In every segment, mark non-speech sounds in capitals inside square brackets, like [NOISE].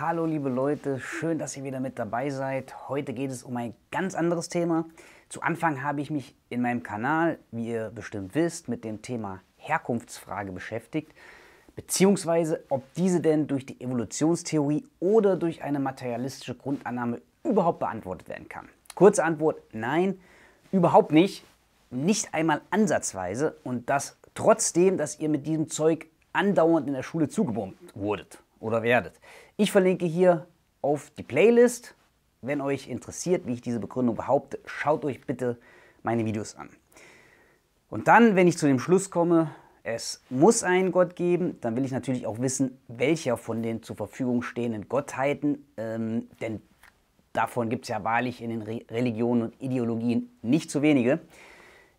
Hallo liebe Leute, schön, dass ihr wieder mit dabei seid. Heute geht es um ein ganz anderes Thema. Zu Anfang habe ich mich in meinem Kanal, wie ihr bestimmt wisst, mit dem Thema Herkunftsfrage beschäftigt, beziehungsweise ob diese denn durch die Evolutionstheorie oder durch eine materialistische Grundannahme überhaupt beantwortet werden kann. Kurze Antwort, nein, überhaupt nicht. Nicht einmal ansatzweise und das trotzdem, dass ihr mit diesem Zeug andauernd in der Schule zugebombt wurdet oder werdet. Ich verlinke hier auf die Playlist. Wenn euch interessiert, wie ich diese Begründung behaupte, schaut euch bitte meine Videos an. Und dann, wenn ich zu dem Schluss komme, es muss einen Gott geben, dann will ich natürlich auch wissen, welcher von den zur Verfügung stehenden Gottheiten, ähm, denn davon gibt es ja wahrlich in den Re Religionen und Ideologien nicht zu wenige,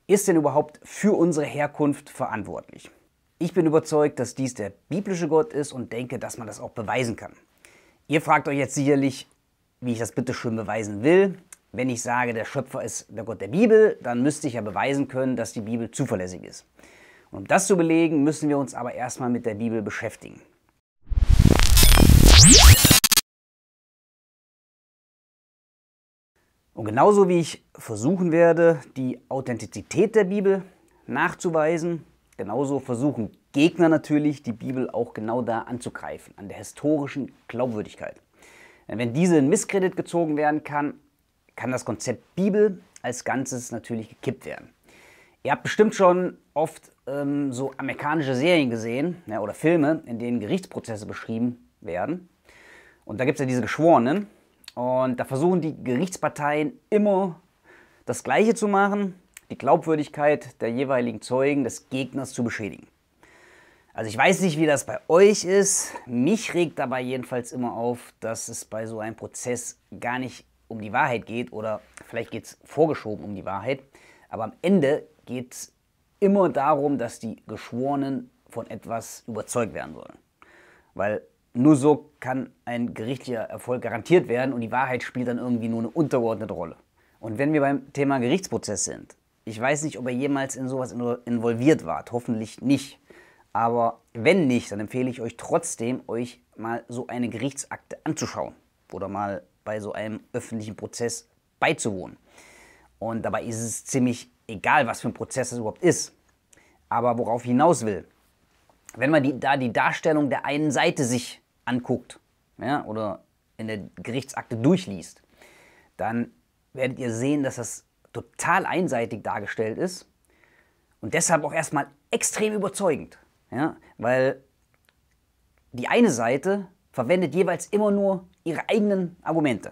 ist denn überhaupt für unsere Herkunft verantwortlich? Ich bin überzeugt, dass dies der biblische Gott ist und denke, dass man das auch beweisen kann. Ihr fragt euch jetzt sicherlich, wie ich das bitte schön beweisen will. Wenn ich sage, der Schöpfer ist der Gott der Bibel, dann müsste ich ja beweisen können, dass die Bibel zuverlässig ist. um das zu belegen, müssen wir uns aber erstmal mit der Bibel beschäftigen. Und genauso wie ich versuchen werde, die Authentizität der Bibel nachzuweisen, genauso versuchen Gegner natürlich, die Bibel auch genau da anzugreifen, an der historischen Glaubwürdigkeit. wenn diese in Misskredit gezogen werden kann, kann das Konzept Bibel als Ganzes natürlich gekippt werden. Ihr habt bestimmt schon oft ähm, so amerikanische Serien gesehen ja, oder Filme, in denen Gerichtsprozesse beschrieben werden. Und da gibt es ja diese Geschworenen. Und da versuchen die Gerichtsparteien immer das Gleiche zu machen, die Glaubwürdigkeit der jeweiligen Zeugen des Gegners zu beschädigen. Also ich weiß nicht, wie das bei euch ist. Mich regt dabei jedenfalls immer auf, dass es bei so einem Prozess gar nicht um die Wahrheit geht oder vielleicht geht es vorgeschoben um die Wahrheit. Aber am Ende geht es immer darum, dass die Geschworenen von etwas überzeugt werden sollen. Weil nur so kann ein gerichtlicher Erfolg garantiert werden und die Wahrheit spielt dann irgendwie nur eine untergeordnete Rolle. Und wenn wir beim Thema Gerichtsprozess sind, ich weiß nicht, ob er jemals in sowas involviert war, hoffentlich nicht. Aber wenn nicht, dann empfehle ich euch trotzdem, euch mal so eine Gerichtsakte anzuschauen oder mal bei so einem öffentlichen Prozess beizuwohnen. Und dabei ist es ziemlich egal, was für ein Prozess es überhaupt ist. Aber worauf ich hinaus will, wenn man die, da die Darstellung der einen Seite sich anguckt ja, oder in der Gerichtsakte durchliest, dann werdet ihr sehen, dass das total einseitig dargestellt ist und deshalb auch erstmal extrem überzeugend. Ja? Weil die eine Seite verwendet jeweils immer nur ihre eigenen Argumente.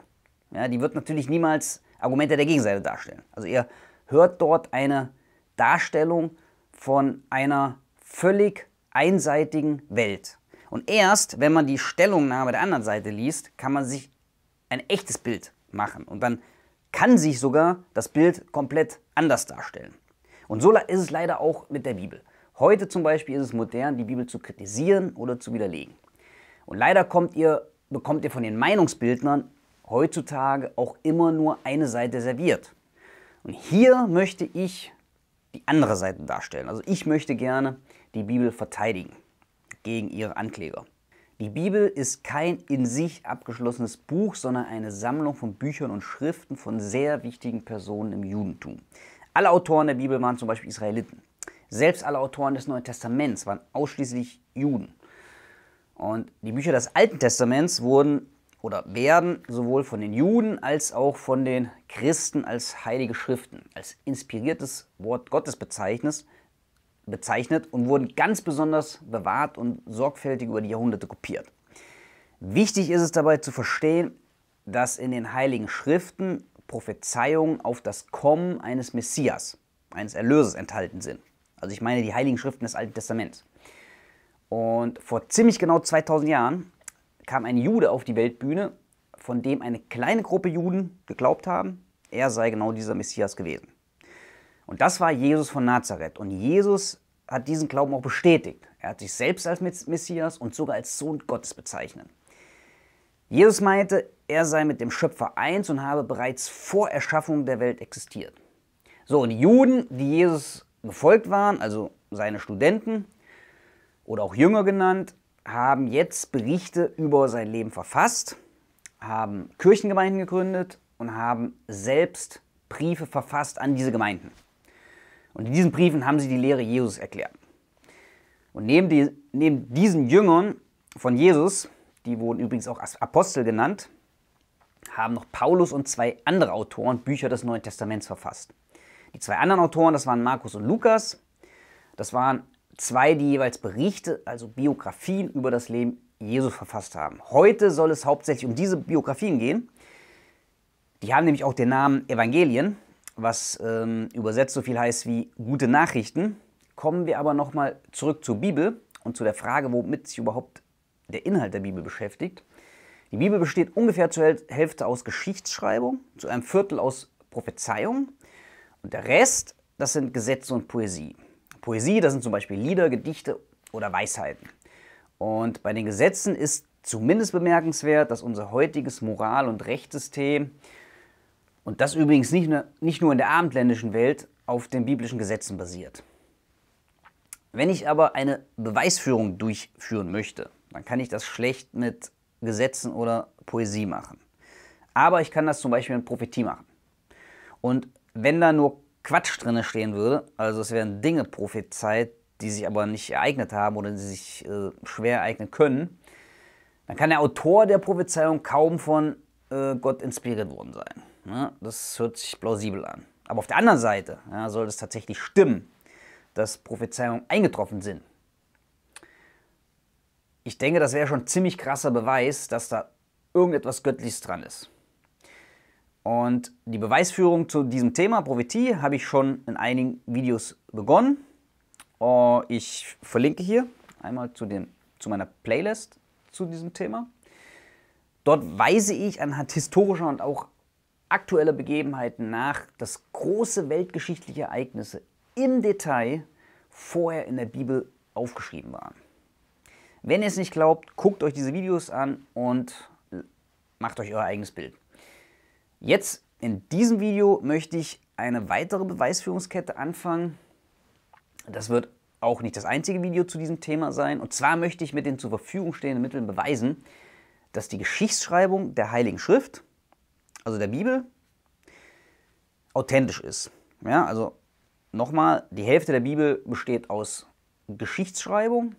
Ja, die wird natürlich niemals Argumente der Gegenseite darstellen. Also ihr hört dort eine Darstellung von einer völlig einseitigen Welt. Und erst, wenn man die Stellungnahme der anderen Seite liest, kann man sich ein echtes Bild machen. Und dann kann sich sogar das Bild komplett anders darstellen. Und so ist es leider auch mit der Bibel. Heute zum Beispiel ist es modern, die Bibel zu kritisieren oder zu widerlegen. Und leider ihr, bekommt ihr von den Meinungsbildnern heutzutage auch immer nur eine Seite serviert. Und hier möchte ich die andere Seite darstellen. Also ich möchte gerne die Bibel verteidigen gegen ihre Ankläger. Die Bibel ist kein in sich abgeschlossenes Buch, sondern eine Sammlung von Büchern und Schriften von sehr wichtigen Personen im Judentum. Alle Autoren der Bibel waren zum Beispiel Israeliten. Selbst alle Autoren des Neuen Testaments waren ausschließlich Juden. Und die Bücher des Alten Testaments wurden oder werden sowohl von den Juden als auch von den Christen als heilige Schriften, als inspiriertes Wort Gottes bezeichnet, bezeichnet und wurden ganz besonders bewahrt und sorgfältig über die Jahrhunderte kopiert. Wichtig ist es dabei zu verstehen, dass in den heiligen Schriften Prophezeiungen auf das Kommen eines Messias, eines Erlösers enthalten sind. Also ich meine die Heiligen Schriften des Alten Testaments. Und vor ziemlich genau 2000 Jahren kam ein Jude auf die Weltbühne, von dem eine kleine Gruppe Juden geglaubt haben, er sei genau dieser Messias gewesen. Und das war Jesus von Nazareth. Und Jesus hat diesen Glauben auch bestätigt. Er hat sich selbst als Messias und sogar als Sohn Gottes bezeichnet. Jesus meinte, er sei mit dem Schöpfer eins und habe bereits vor Erschaffung der Welt existiert. So, und die Juden, die Jesus gefolgt waren, also seine Studenten oder auch Jünger genannt, haben jetzt Berichte über sein Leben verfasst, haben Kirchengemeinden gegründet und haben selbst Briefe verfasst an diese Gemeinden. Und in diesen Briefen haben sie die Lehre Jesus erklärt. Und neben, die, neben diesen Jüngern von Jesus, die wurden übrigens auch Apostel genannt, haben noch Paulus und zwei andere Autoren Bücher des Neuen Testaments verfasst. Die zwei anderen Autoren, das waren Markus und Lukas, das waren zwei, die jeweils Berichte, also Biografien über das Leben Jesu verfasst haben. Heute soll es hauptsächlich um diese Biografien gehen. Die haben nämlich auch den Namen Evangelien, was ähm, übersetzt so viel heißt wie gute Nachrichten. Kommen wir aber nochmal zurück zur Bibel und zu der Frage, womit sich überhaupt der Inhalt der Bibel beschäftigt. Die Bibel besteht ungefähr zur Hälfte aus Geschichtsschreibung, zu einem Viertel aus Prophezeiung, und der Rest, das sind Gesetze und Poesie. Poesie, das sind zum Beispiel Lieder, Gedichte oder Weisheiten. Und bei den Gesetzen ist zumindest bemerkenswert, dass unser heutiges Moral- und Rechtssystem, und das übrigens nicht nur, nicht nur in der abendländischen Welt, auf den biblischen Gesetzen basiert. Wenn ich aber eine Beweisführung durchführen möchte, dann kann ich das schlecht mit Gesetzen oder Poesie machen. Aber ich kann das zum Beispiel mit Prophetie machen. Und wenn da nur Quatsch drin stehen würde, also es wären Dinge prophezeit, die sich aber nicht ereignet haben oder die sich äh, schwer ereignen können, dann kann der Autor der Prophezeiung kaum von äh, Gott inspiriert worden sein. Ja, ne? das hört sich plausibel an. Aber auf der anderen Seite ja, soll es tatsächlich stimmen, dass Prophezeiungen eingetroffen sind. Ich denke, das wäre schon ein ziemlich krasser Beweis, dass da irgendetwas Göttliches dran ist. Und die Beweisführung zu diesem Thema Prophetie habe ich schon in einigen Videos begonnen. Oh, ich verlinke hier einmal zu, dem, zu meiner Playlist zu diesem Thema. Dort weise ich anhand historischer und auch aktueller Begebenheiten nach, dass große weltgeschichtliche Ereignisse im Detail vorher in der Bibel aufgeschrieben waren. Wenn ihr es nicht glaubt, guckt euch diese Videos an und macht euch euer eigenes Bild. Jetzt in diesem Video möchte ich eine weitere Beweisführungskette anfangen. Das wird auch nicht das einzige Video zu diesem Thema sein. Und zwar möchte ich mit den zur Verfügung stehenden Mitteln beweisen, dass die Geschichtsschreibung der Heiligen Schrift, also der Bibel, authentisch ist. Ja, also nochmal, die Hälfte der Bibel besteht aus Geschichtsschreibung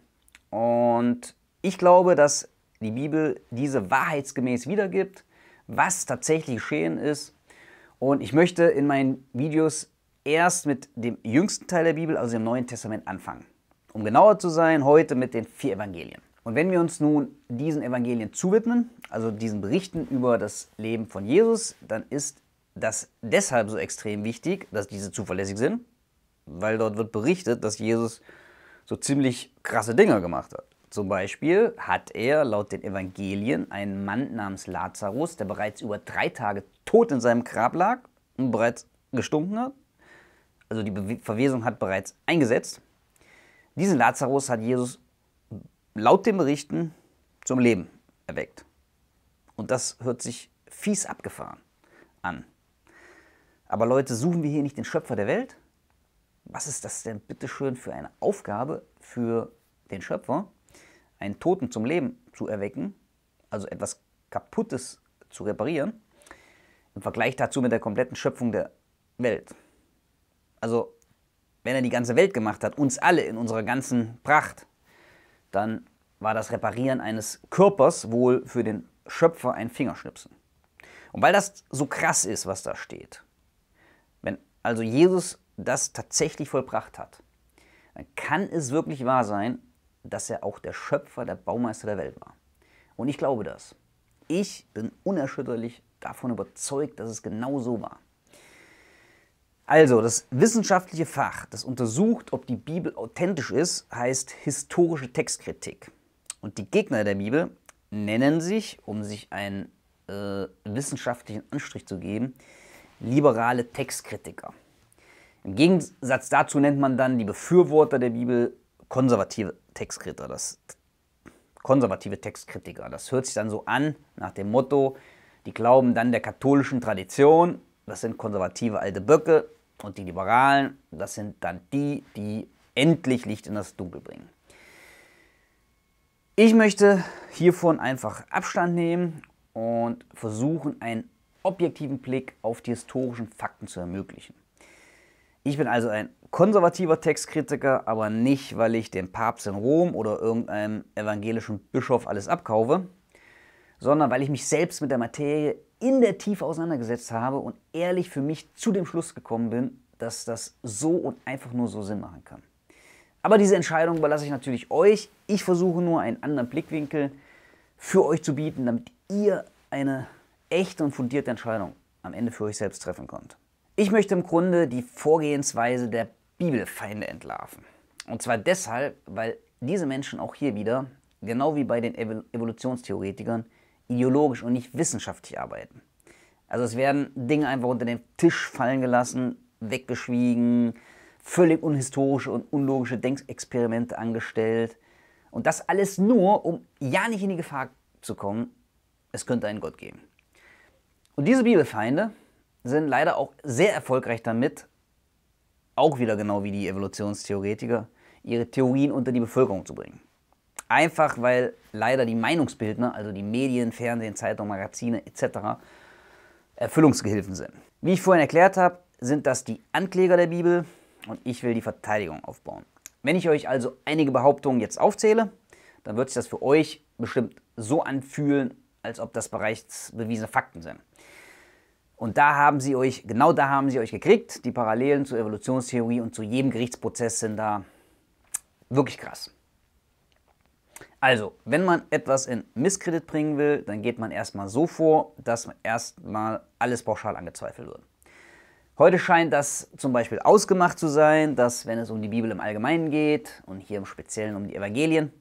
und ich glaube, dass die Bibel diese wahrheitsgemäß wiedergibt was tatsächlich geschehen ist. Und ich möchte in meinen Videos erst mit dem jüngsten Teil der Bibel, also dem Neuen Testament, anfangen. Um genauer zu sein, heute mit den vier Evangelien. Und wenn wir uns nun diesen Evangelien zuwidmen, also diesen Berichten über das Leben von Jesus, dann ist das deshalb so extrem wichtig, dass diese zuverlässig sind, weil dort wird berichtet, dass Jesus so ziemlich krasse Dinge gemacht hat. Zum Beispiel hat er laut den Evangelien einen Mann namens Lazarus, der bereits über drei Tage tot in seinem Grab lag und bereits gestunken hat. Also die Verwesung hat bereits eingesetzt. Diesen Lazarus hat Jesus laut den Berichten zum Leben erweckt. Und das hört sich fies abgefahren an. Aber Leute, suchen wir hier nicht den Schöpfer der Welt? Was ist das denn bitteschön für eine Aufgabe für den Schöpfer? einen Toten zum Leben zu erwecken, also etwas Kaputtes zu reparieren, im Vergleich dazu mit der kompletten Schöpfung der Welt. Also, wenn er die ganze Welt gemacht hat, uns alle in unserer ganzen Pracht, dann war das Reparieren eines Körpers wohl für den Schöpfer ein Fingerschnipsen. Und weil das so krass ist, was da steht, wenn also Jesus das tatsächlich vollbracht hat, dann kann es wirklich wahr sein, dass er auch der Schöpfer, der Baumeister der Welt war. Und ich glaube das. Ich bin unerschütterlich davon überzeugt, dass es genau so war. Also, das wissenschaftliche Fach, das untersucht, ob die Bibel authentisch ist, heißt historische Textkritik. Und die Gegner der Bibel nennen sich, um sich einen äh, wissenschaftlichen Anstrich zu geben, liberale Textkritiker. Im Gegensatz dazu nennt man dann die Befürworter der Bibel konservative Textkritiker, das konservative Textkritiker. Das hört sich dann so an nach dem Motto, die glauben dann der katholischen Tradition, das sind konservative alte Böcke und die Liberalen, das sind dann die, die endlich Licht in das Dunkel bringen. Ich möchte hiervon einfach Abstand nehmen und versuchen, einen objektiven Blick auf die historischen Fakten zu ermöglichen. Ich bin also ein konservativer Textkritiker, aber nicht, weil ich dem Papst in Rom oder irgendeinem evangelischen Bischof alles abkaufe, sondern weil ich mich selbst mit der Materie in der Tiefe auseinandergesetzt habe und ehrlich für mich zu dem Schluss gekommen bin, dass das so und einfach nur so Sinn machen kann. Aber diese Entscheidung überlasse ich natürlich euch. Ich versuche nur einen anderen Blickwinkel für euch zu bieten, damit ihr eine echte und fundierte Entscheidung am Ende für euch selbst treffen könnt. Ich möchte im Grunde die Vorgehensweise der Bibelfeinde entlarven. Und zwar deshalb, weil diese Menschen auch hier wieder, genau wie bei den Evolutionstheoretikern, ideologisch und nicht wissenschaftlich arbeiten. Also es werden Dinge einfach unter den Tisch fallen gelassen, weggeschwiegen, völlig unhistorische und unlogische Denkexperimente angestellt. Und das alles nur, um ja nicht in die Gefahr zu kommen, es könnte einen Gott geben. Und diese Bibelfeinde sind leider auch sehr erfolgreich damit, auch wieder genau wie die Evolutionstheoretiker, ihre Theorien unter die Bevölkerung zu bringen. Einfach weil leider die Meinungsbildner, also die Medien, Fernsehen, Zeitungen, Magazine etc., Erfüllungsgehilfen sind. Wie ich vorhin erklärt habe, sind das die Ankläger der Bibel und ich will die Verteidigung aufbauen. Wenn ich euch also einige Behauptungen jetzt aufzähle, dann wird sich das für euch bestimmt so anfühlen, als ob das bereits bewiesene Fakten sind. Und da haben sie euch, genau da haben sie euch gekriegt. Die Parallelen zur Evolutionstheorie und zu jedem Gerichtsprozess sind da wirklich krass. Also, wenn man etwas in Misskredit bringen will, dann geht man erstmal so vor, dass erstmal alles pauschal angezweifelt wird. Heute scheint das zum Beispiel ausgemacht zu sein, dass wenn es um die Bibel im Allgemeinen geht und hier im Speziellen um die Evangelien,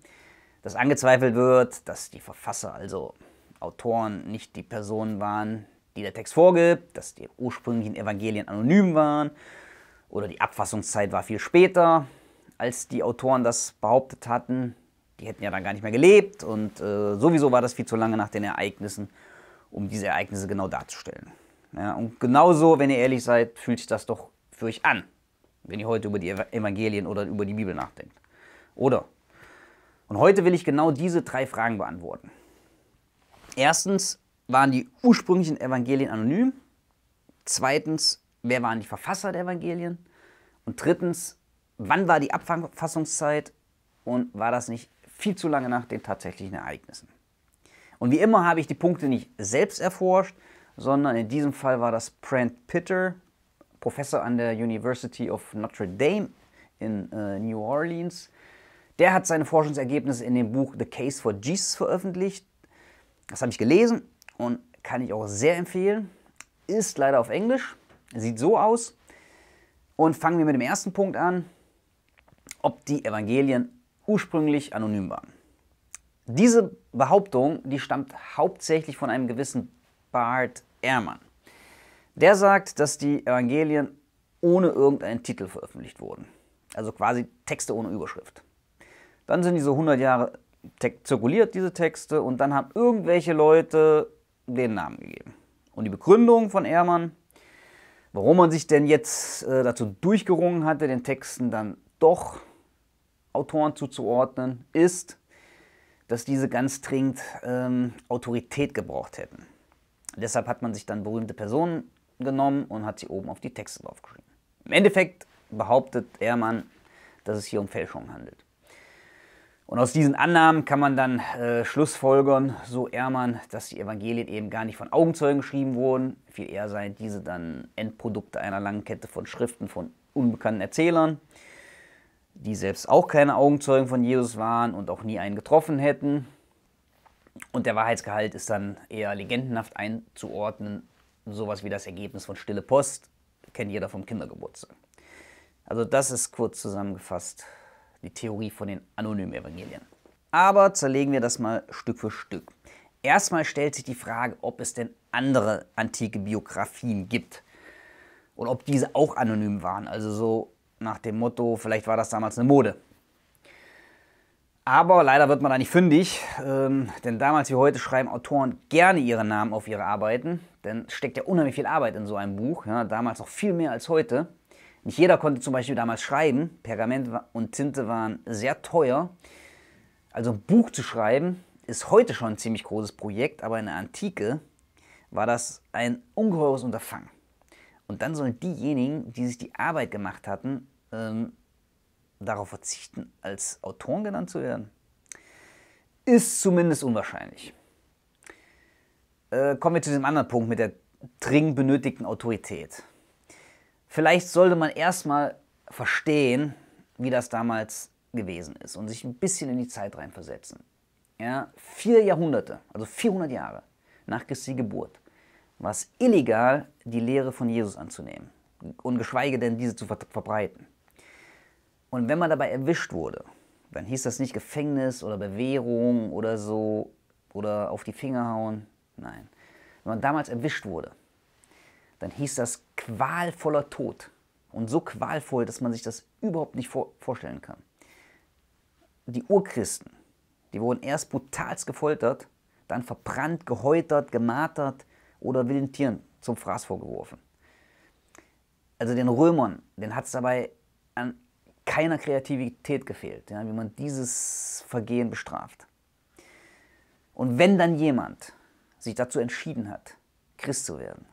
dass angezweifelt wird, dass die Verfasser, also Autoren, nicht die Personen waren, die der Text vorgibt, dass die ursprünglichen Evangelien anonym waren oder die Abfassungszeit war viel später, als die Autoren das behauptet hatten. Die hätten ja dann gar nicht mehr gelebt und äh, sowieso war das viel zu lange nach den Ereignissen, um diese Ereignisse genau darzustellen. Ja, und genauso, wenn ihr ehrlich seid, fühlt sich das doch für euch an, wenn ihr heute über die Evangelien oder über die Bibel nachdenkt. Oder? Und heute will ich genau diese drei Fragen beantworten. Erstens, waren die ursprünglichen Evangelien anonym? Zweitens, wer waren die Verfasser der Evangelien? Und drittens, wann war die Abfassungszeit und war das nicht viel zu lange nach den tatsächlichen Ereignissen? Und wie immer habe ich die Punkte nicht selbst erforscht, sondern in diesem Fall war das Brent Pitter, Professor an der University of Notre Dame in äh, New Orleans. Der hat seine Forschungsergebnisse in dem Buch The Case for Jesus veröffentlicht. Das habe ich gelesen und kann ich auch sehr empfehlen. Ist leider auf Englisch, sieht so aus. Und fangen wir mit dem ersten Punkt an, ob die Evangelien ursprünglich anonym waren. Diese Behauptung, die stammt hauptsächlich von einem gewissen Bart Ehrmann. Der sagt, dass die Evangelien ohne irgendeinen Titel veröffentlicht wurden. Also quasi Texte ohne Überschrift. Dann sind diese 100 Jahre zirkuliert, diese Texte, und dann haben irgendwelche Leute den Namen gegeben. Und die Begründung von Ehrmann, warum man sich denn jetzt äh, dazu durchgerungen hatte, den Texten dann doch Autoren zuzuordnen, ist, dass diese ganz dringend ähm, Autorität gebraucht hätten. Deshalb hat man sich dann berühmte Personen genommen und hat sie oben auf die Texte draufgeschrieben. Im Endeffekt behauptet Ehrmann, dass es hier um Fälschung handelt. Und aus diesen Annahmen kann man dann äh, schlussfolgern, so Ehrmann, dass die Evangelien eben gar nicht von Augenzeugen geschrieben wurden, viel eher seien diese dann Endprodukte einer langen Kette von Schriften von unbekannten Erzählern, die selbst auch keine Augenzeugen von Jesus waren und auch nie einen getroffen hätten. Und der Wahrheitsgehalt ist dann eher legendenhaft einzuordnen, sowas wie das Ergebnis von Stille Post, kennt jeder vom Kindergeburtstag. Also das ist kurz zusammengefasst die Theorie von den anonymen Evangelien. Aber zerlegen wir das mal Stück für Stück. Erstmal stellt sich die Frage, ob es denn andere antike Biografien gibt und ob diese auch anonym waren. Also so nach dem Motto, vielleicht war das damals eine Mode. Aber leider wird man da nicht fündig, ähm, denn damals wie heute schreiben Autoren gerne ihre Namen auf ihre Arbeiten, denn steckt ja unheimlich viel Arbeit in so einem Buch, ja, damals noch viel mehr als heute. Nicht jeder konnte zum Beispiel damals schreiben. Pergament und Tinte waren sehr teuer. Also ein Buch zu schreiben ist heute schon ein ziemlich großes Projekt, aber in der Antike war das ein ungeheures Unterfangen. Und dann sollen diejenigen, die sich die Arbeit gemacht hatten, ähm, darauf verzichten, als Autoren genannt zu werden. Ist zumindest unwahrscheinlich. Äh, kommen wir zu dem anderen Punkt mit der dringend benötigten Autorität. Vielleicht sollte man erstmal verstehen, wie das damals gewesen ist und sich ein bisschen in die Zeit reinversetzen. Ja, vier Jahrhunderte, also 400 Jahre nach Christi Geburt, war es illegal, die Lehre von Jesus anzunehmen und geschweige denn diese zu ver verbreiten. Und wenn man dabei erwischt wurde, dann hieß das nicht Gefängnis oder Bewährung oder so oder auf die Finger hauen. Nein. Wenn man damals erwischt wurde, dann hieß das qualvoller Tod. Und so qualvoll, dass man sich das überhaupt nicht vor vorstellen kann. Die Urchristen, die wurden erst brutalst gefoltert, dann verbrannt, gehäutert, gemartert oder wilden Tieren zum Fraß vorgeworfen. Also den Römern, den hat es dabei an keiner Kreativität gefehlt, ja, wie man dieses Vergehen bestraft. Und wenn dann jemand sich dazu entschieden hat, Christ zu werden,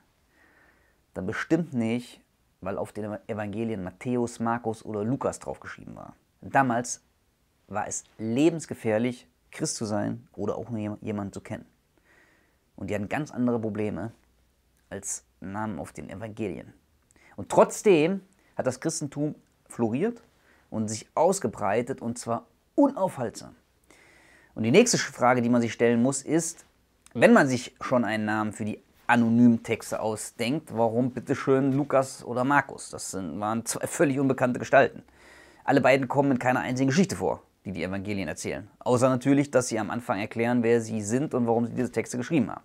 dann bestimmt nicht, weil auf den Evangelien Matthäus, Markus oder Lukas draufgeschrieben war. Damals war es lebensgefährlich, Christ zu sein oder auch nur jemanden zu kennen. Und die hatten ganz andere Probleme als Namen auf den Evangelien. Und trotzdem hat das Christentum floriert und sich ausgebreitet und zwar unaufhaltsam. Und die nächste Frage, die man sich stellen muss, ist, wenn man sich schon einen Namen für die anonym Texte ausdenkt, warum bitteschön Lukas oder Markus? Das sind, waren zwei völlig unbekannte Gestalten. Alle beiden kommen in keiner einzigen Geschichte vor, die die Evangelien erzählen. Außer natürlich, dass sie am Anfang erklären, wer sie sind und warum sie diese Texte geschrieben haben.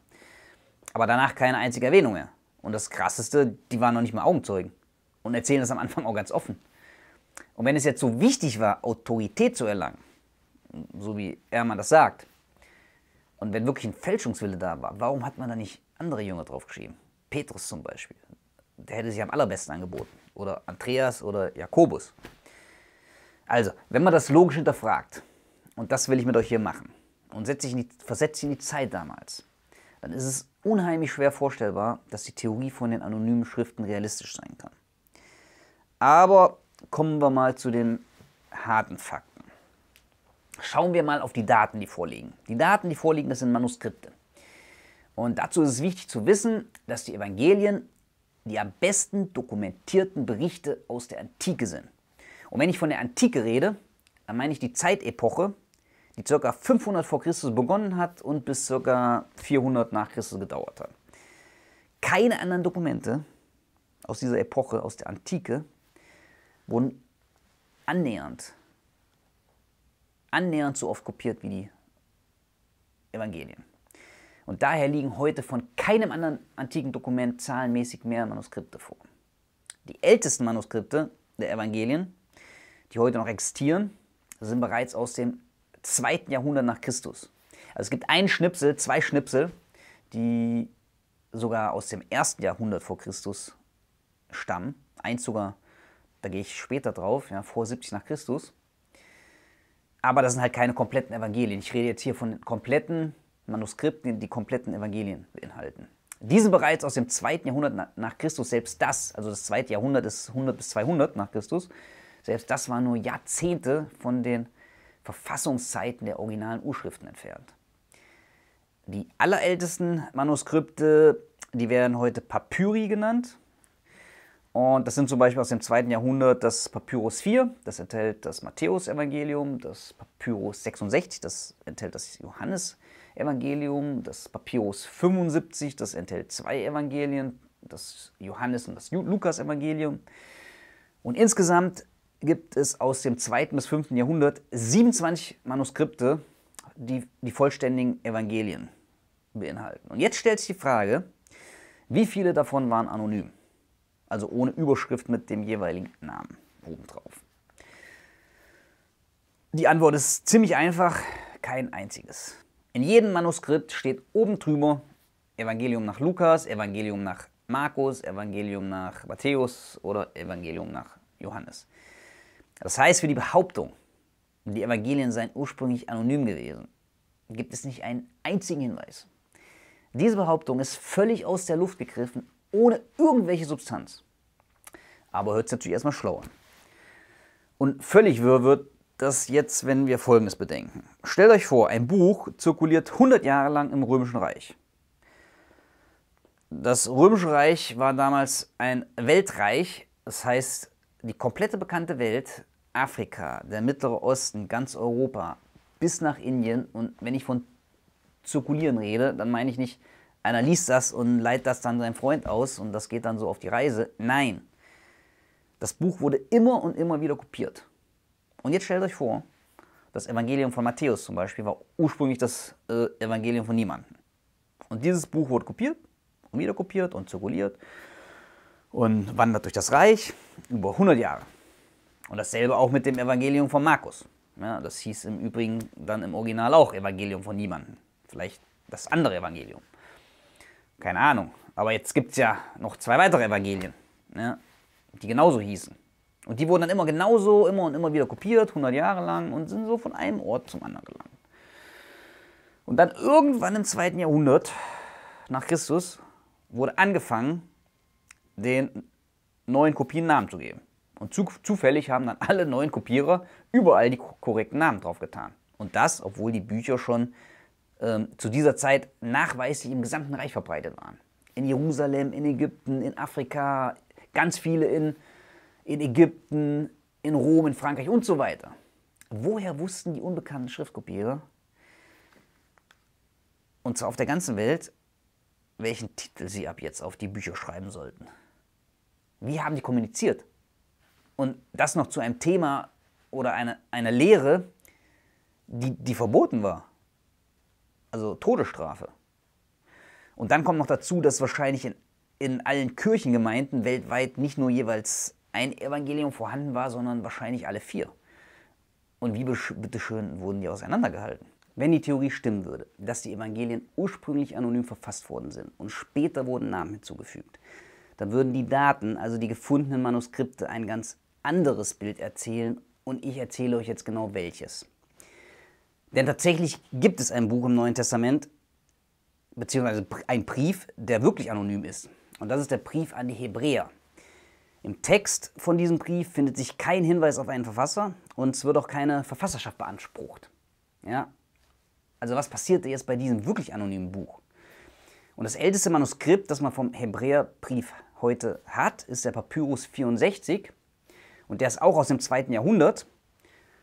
Aber danach keine einzige Erwähnung mehr. Und das Krasseste, die waren noch nicht mal Augenzeugen und erzählen das am Anfang auch ganz offen. Und wenn es jetzt so wichtig war, Autorität zu erlangen, so wie Ermann das sagt, und wenn wirklich ein Fälschungswille da war, warum hat man da nicht andere Jünger draufgeschrieben. Petrus zum Beispiel. Der hätte sich am allerbesten angeboten. Oder Andreas oder Jakobus. Also, wenn man das logisch hinterfragt, und das will ich mit euch hier machen, und setzt sich in die, versetzt sich in die Zeit damals, dann ist es unheimlich schwer vorstellbar, dass die Theorie von den anonymen Schriften realistisch sein kann. Aber kommen wir mal zu den harten Fakten. Schauen wir mal auf die Daten, die vorliegen. Die Daten, die vorliegen, das sind Manuskripte. Und dazu ist es wichtig zu wissen, dass die Evangelien die am besten dokumentierten Berichte aus der Antike sind. Und wenn ich von der Antike rede, dann meine ich die Zeitepoche, die ca. 500 vor Christus begonnen hat und bis ca. 400 nach Christus gedauert hat. Keine anderen Dokumente aus dieser Epoche, aus der Antike, wurden annähernd, annähernd so oft kopiert wie die Evangelien. Und daher liegen heute von keinem anderen antiken Dokument zahlenmäßig mehr Manuskripte vor. Die ältesten Manuskripte der Evangelien, die heute noch existieren, sind bereits aus dem zweiten Jahrhundert nach Christus. Also es gibt ein Schnipsel, zwei Schnipsel, die sogar aus dem ersten Jahrhundert vor Christus stammen. Eins sogar, da gehe ich später drauf, ja, vor 70 nach Christus. Aber das sind halt keine kompletten Evangelien. Ich rede jetzt hier von kompletten Manuskripten die kompletten Evangelien beinhalten. Diese bereits aus dem zweiten Jahrhundert nach Christus, selbst das, also das zweite Jahrhundert ist 100 bis 200 nach Christus, selbst das war nur Jahrzehnte von den Verfassungszeiten der originalen Urschriften entfernt. Die allerältesten Manuskripte, die werden heute Papyri genannt. Und das sind zum Beispiel aus dem zweiten Jahrhundert das Papyrus 4, das enthält das Matthäusevangelium, das Papyrus 66, das enthält das Johannes -Evangelium. Evangelium, das Papios 75, das enthält zwei Evangelien, das Johannes- und das Lukas-Evangelium. Und insgesamt gibt es aus dem 2. bis 5. Jahrhundert 27 Manuskripte, die die vollständigen Evangelien beinhalten. Und jetzt stellt sich die Frage, wie viele davon waren anonym? Also ohne Überschrift mit dem jeweiligen Namen obendrauf. Die Antwort ist ziemlich einfach, kein einziges. In jedem Manuskript steht oben drüber Evangelium nach Lukas, Evangelium nach Markus, Evangelium nach Matthäus oder Evangelium nach Johannes. Das heißt, für die Behauptung, die Evangelien seien ursprünglich anonym gewesen, gibt es nicht einen einzigen Hinweis. Diese Behauptung ist völlig aus der Luft gegriffen, ohne irgendwelche Substanz. Aber hört es natürlich erstmal schlau an. Und völlig wirr wird das jetzt, wenn wir Folgendes bedenken. Stellt euch vor, ein Buch zirkuliert 100 Jahre lang im Römischen Reich. Das Römische Reich war damals ein Weltreich, das heißt, die komplette bekannte Welt, Afrika, der Mittlere Osten, ganz Europa, bis nach Indien. Und wenn ich von zirkulieren rede, dann meine ich nicht, einer liest das und leiht das dann seinem Freund aus und das geht dann so auf die Reise. Nein. Das Buch wurde immer und immer wieder kopiert. Und jetzt stellt euch vor, das Evangelium von Matthäus zum Beispiel war ursprünglich das äh, Evangelium von niemandem. Und dieses Buch wurde kopiert und wieder kopiert und zirkuliert und wandert durch das Reich über 100 Jahre. Und dasselbe auch mit dem Evangelium von Markus. Ja, das hieß im Übrigen dann im Original auch Evangelium von niemandem. Vielleicht das andere Evangelium. Keine Ahnung. Aber jetzt gibt es ja noch zwei weitere Evangelien, ja, die genauso hießen. Und die wurden dann immer genauso, immer und immer wieder kopiert, 100 Jahre lang und sind so von einem Ort zum anderen gelangt. Und dann irgendwann im zweiten Jahrhundert nach Christus wurde angefangen, den neuen Kopien Namen zu geben. Und zu, zufällig haben dann alle neuen Kopierer überall die korrekten Namen draufgetan. Und das, obwohl die Bücher schon ähm, zu dieser Zeit nachweislich im gesamten Reich verbreitet waren. In Jerusalem, in Ägypten, in Afrika, ganz viele in in Ägypten, in Rom, in Frankreich und so weiter. Woher wussten die unbekannten Schriftkopierer, und zwar auf der ganzen Welt, welchen Titel sie ab jetzt auf die Bücher schreiben sollten? Wie haben die kommuniziert? Und das noch zu einem Thema oder eine, einer Lehre, die, die verboten war. Also Todesstrafe. Und dann kommt noch dazu, dass wahrscheinlich in, in allen Kirchengemeinden weltweit nicht nur jeweils ein Evangelium vorhanden war, sondern wahrscheinlich alle vier. Und wie bitteschön wurden die auseinandergehalten? Wenn die Theorie stimmen würde, dass die Evangelien ursprünglich anonym verfasst worden sind und später wurden Namen hinzugefügt, dann würden die Daten, also die gefundenen Manuskripte, ein ganz anderes Bild erzählen und ich erzähle euch jetzt genau welches. Denn tatsächlich gibt es ein Buch im Neuen Testament, beziehungsweise ein Brief, der wirklich anonym ist. Und das ist der Brief an die Hebräer. Im Text von diesem Brief findet sich kein Hinweis auf einen Verfasser und es wird auch keine Verfasserschaft beansprucht. Ja? Also was passiert jetzt bei diesem wirklich anonymen Buch? Und das älteste Manuskript, das man vom Hebräerbrief heute hat, ist der Papyrus 64 und der ist auch aus dem zweiten Jahrhundert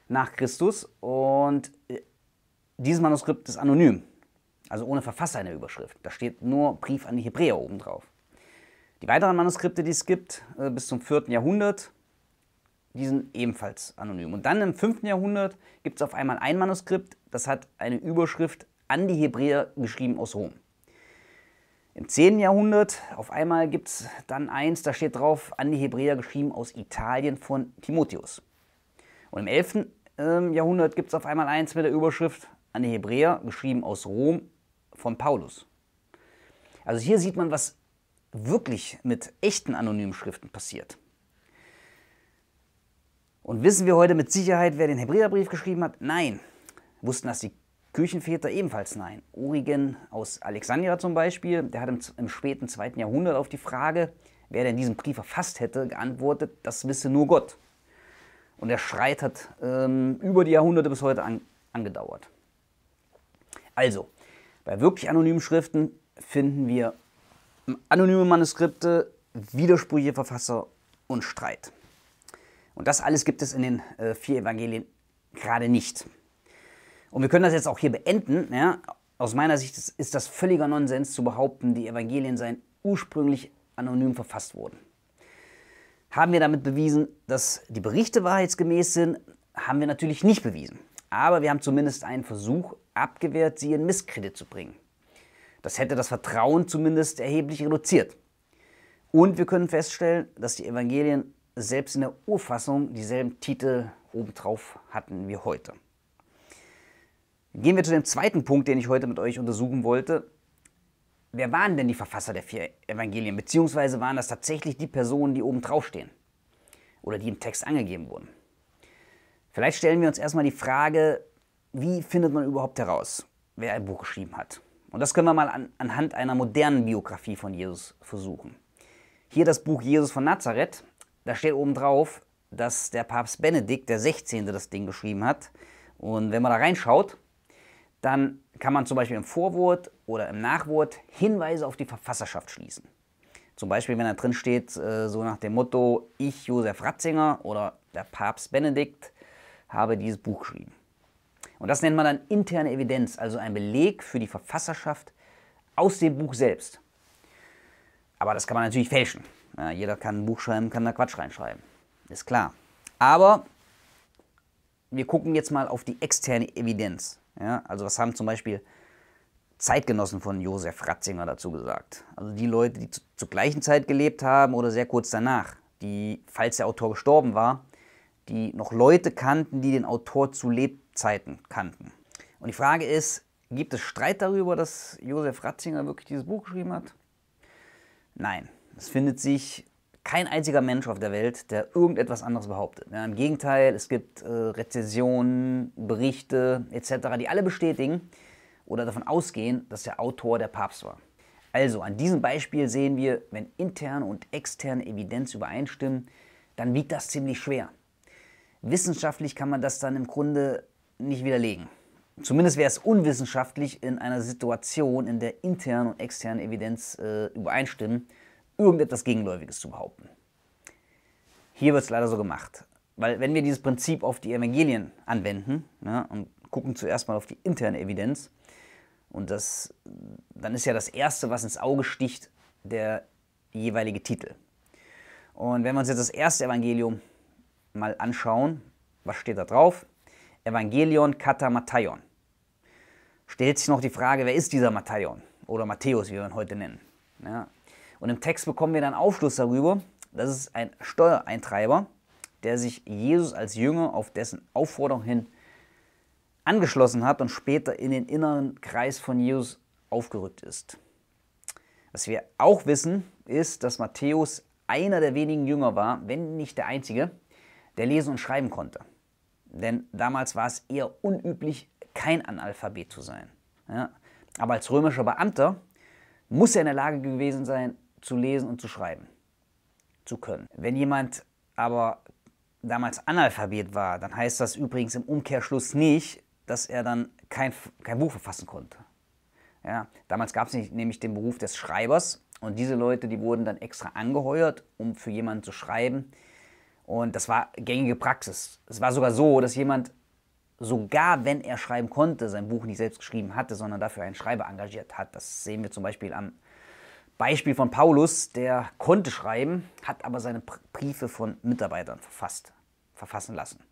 nach Christus und äh, dieses Manuskript ist anonym, also ohne Verfasser in der Überschrift. Da steht nur Brief an die Hebräer oben drauf. Die weiteren Manuskripte, die es gibt, äh, bis zum 4. Jahrhundert, die sind ebenfalls anonym. Und dann im 5. Jahrhundert gibt es auf einmal ein Manuskript, das hat eine Überschrift an die Hebräer geschrieben aus Rom. Im 10. Jahrhundert auf einmal gibt es dann eins, da steht drauf, an die Hebräer geschrieben aus Italien von Timotheus. Und im 11. Ähm, Jahrhundert gibt es auf einmal eins mit der Überschrift an die Hebräer geschrieben aus Rom von Paulus. Also hier sieht man, was wirklich mit echten anonymen Schriften passiert. Und wissen wir heute mit Sicherheit, wer den Hebräerbrief geschrieben hat? Nein. Wussten das die Kirchenväter ebenfalls? Nein. Origen aus Alexandria zum Beispiel, der hat im, im späten zweiten Jahrhundert auf die Frage, wer denn diesen Brief verfasst hätte, geantwortet, das wisse nur Gott. Und der Schreit hat ähm, über die Jahrhunderte bis heute an, angedauert. Also, bei wirklich anonymen Schriften finden wir anonyme Manuskripte, widersprüchliche Verfasser und Streit. Und das alles gibt es in den äh, vier Evangelien gerade nicht. Und wir können das jetzt auch hier beenden. Ja? Aus meiner Sicht ist das völliger Nonsens zu behaupten, die Evangelien seien ursprünglich anonym verfasst worden. Haben wir damit bewiesen, dass die Berichte wahrheitsgemäß sind? Haben wir natürlich nicht bewiesen. Aber wir haben zumindest einen Versuch abgewehrt, sie in Misskredit zu bringen. Das hätte das Vertrauen zumindest erheblich reduziert. Und wir können feststellen, dass die Evangelien selbst in der Urfassung dieselben Titel obendrauf hatten wie heute. Gehen wir zu dem zweiten Punkt, den ich heute mit euch untersuchen wollte. Wer waren denn die Verfasser der vier Evangelien? Beziehungsweise waren das tatsächlich die Personen, die obendrauf stehen oder die im Text angegeben wurden? Vielleicht stellen wir uns erstmal die Frage, wie findet man überhaupt heraus, wer ein Buch geschrieben hat? Und das können wir mal an, anhand einer modernen Biografie von Jesus versuchen. Hier das Buch Jesus von Nazareth. Da steht oben drauf, dass der Papst Benedikt, der 16., das Ding geschrieben hat. Und wenn man da reinschaut, dann kann man zum Beispiel im Vorwort oder im Nachwort Hinweise auf die Verfasserschaft schließen. Zum Beispiel, wenn da drin steht, äh, so nach dem Motto, ich, Josef Ratzinger oder der Papst Benedikt, habe dieses Buch geschrieben. Und das nennt man dann interne Evidenz, also ein Beleg für die Verfasserschaft aus dem Buch selbst. Aber das kann man natürlich fälschen. Ja, jeder kann ein Buch schreiben, kann da Quatsch reinschreiben. Ist klar. Aber wir gucken jetzt mal auf die externe Evidenz. Ja, also was haben zum Beispiel Zeitgenossen von Josef Ratzinger dazu gesagt? Also die Leute, die zu, zur gleichen Zeit gelebt haben oder sehr kurz danach, die, falls der Autor gestorben war, die noch Leute kannten, die den Autor zu lebten. Zeiten kannten. Und die Frage ist, gibt es Streit darüber, dass Josef Ratzinger wirklich dieses Buch geschrieben hat? Nein, es findet sich kein einziger Mensch auf der Welt, der irgendetwas anderes behauptet. Ja, Im Gegenteil, es gibt äh, Rezensionen, Berichte etc., die alle bestätigen oder davon ausgehen, dass der Autor der Papst war. Also an diesem Beispiel sehen wir, wenn interne und externe Evidenz übereinstimmen, dann wiegt das ziemlich schwer. Wissenschaftlich kann man das dann im Grunde nicht widerlegen. Zumindest wäre es unwissenschaftlich in einer Situation, in der interne und externe Evidenz äh, übereinstimmen, irgendetwas Gegenläufiges zu behaupten. Hier wird es leider so gemacht. Weil wenn wir dieses Prinzip auf die Evangelien anwenden ja, ne, und gucken zuerst mal auf die interne Evidenz, und das, dann ist ja das Erste, was ins Auge sticht, der jeweilige Titel. Und wenn wir uns jetzt das erste Evangelium mal anschauen, was steht da drauf? Evangelion Kata Matthäon. Stellt sich noch die Frage, wer ist dieser Matthäon oder Matthäus, wie wir ihn heute nennen. Ja. Und im Text bekommen wir dann Aufschluss darüber, dass es ein Steuereintreiber, der sich Jesus als Jünger auf dessen Aufforderung hin angeschlossen hat und später in den inneren Kreis von Jesus aufgerückt ist. Was wir auch wissen, ist, dass Matthäus einer der wenigen Jünger war, wenn nicht der einzige, der lesen und schreiben konnte denn damals war es eher unüblich, kein Analphabet zu sein. Ja? Aber als römischer Beamter muss er in der Lage gewesen sein, zu lesen und zu schreiben zu können. Wenn jemand aber damals Analphabet war, dann heißt das übrigens im Umkehrschluss nicht, dass er dann kein, kein Buch verfassen konnte. Ja, damals gab es nämlich den Beruf des Schreibers und diese Leute, die wurden dann extra angeheuert, um für jemanden zu schreiben, und das war gängige Praxis. Es war sogar so, dass jemand, sogar wenn er schreiben konnte, sein Buch nicht selbst geschrieben hatte, sondern dafür einen Schreiber engagiert hat. Das sehen wir zum Beispiel am Beispiel von Paulus, der konnte schreiben, hat aber seine Briefe von Mitarbeitern verfasst, verfassen lassen.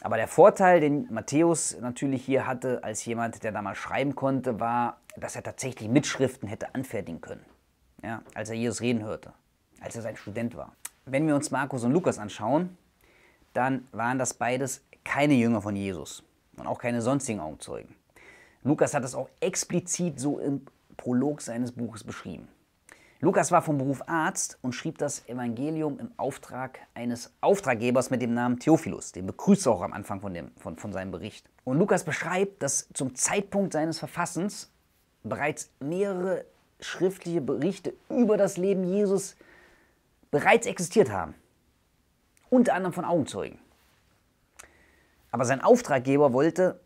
Aber der Vorteil, den Matthäus natürlich hier hatte, als jemand, der damals schreiben konnte, war, dass er tatsächlich Mitschriften hätte anfertigen können, ja, als er Jesus reden hörte, als er sein Student war. Wenn wir uns Markus und Lukas anschauen, dann waren das beides keine Jünger von Jesus und auch keine sonstigen Augenzeugen. Lukas hat das auch explizit so im Prolog seines Buches beschrieben. Lukas war vom Beruf Arzt und schrieb das Evangelium im Auftrag eines Auftraggebers mit dem Namen Theophilus. Den begrüßt er auch am Anfang von, dem, von, von seinem Bericht. Und Lukas beschreibt, dass zum Zeitpunkt seines Verfassens bereits mehrere schriftliche Berichte über das Leben Jesus bereits existiert haben, unter anderem von Augenzeugen. Aber sein Auftraggeber wollte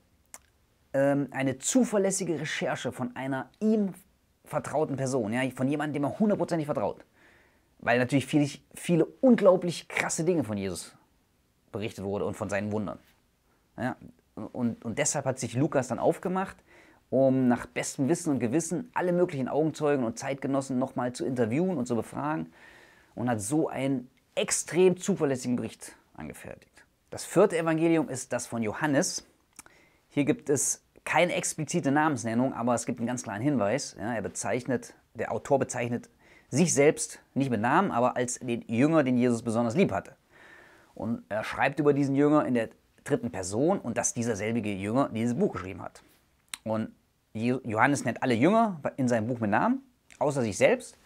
ähm, eine zuverlässige Recherche von einer ihm vertrauten Person, ja, von jemandem, dem er hundertprozentig vertraut. Weil natürlich viele, viele unglaublich krasse Dinge von Jesus berichtet wurde und von seinen Wundern. Ja, und, und deshalb hat sich Lukas dann aufgemacht, um nach bestem Wissen und Gewissen alle möglichen Augenzeugen und Zeitgenossen nochmal zu interviewen und zu befragen und hat so einen extrem zuverlässigen Bericht angefertigt. Das vierte Evangelium ist das von Johannes. Hier gibt es keine explizite Namensnennung, aber es gibt einen ganz klaren Hinweis. Ja, er bezeichnet, der Autor bezeichnet sich selbst nicht mit Namen, aber als den Jünger, den Jesus besonders lieb hatte. Und er schreibt über diesen Jünger in der dritten Person und dass dieser selbige Jünger dieses Buch geschrieben hat. Und Johannes nennt alle Jünger in seinem Buch mit Namen, außer sich selbst.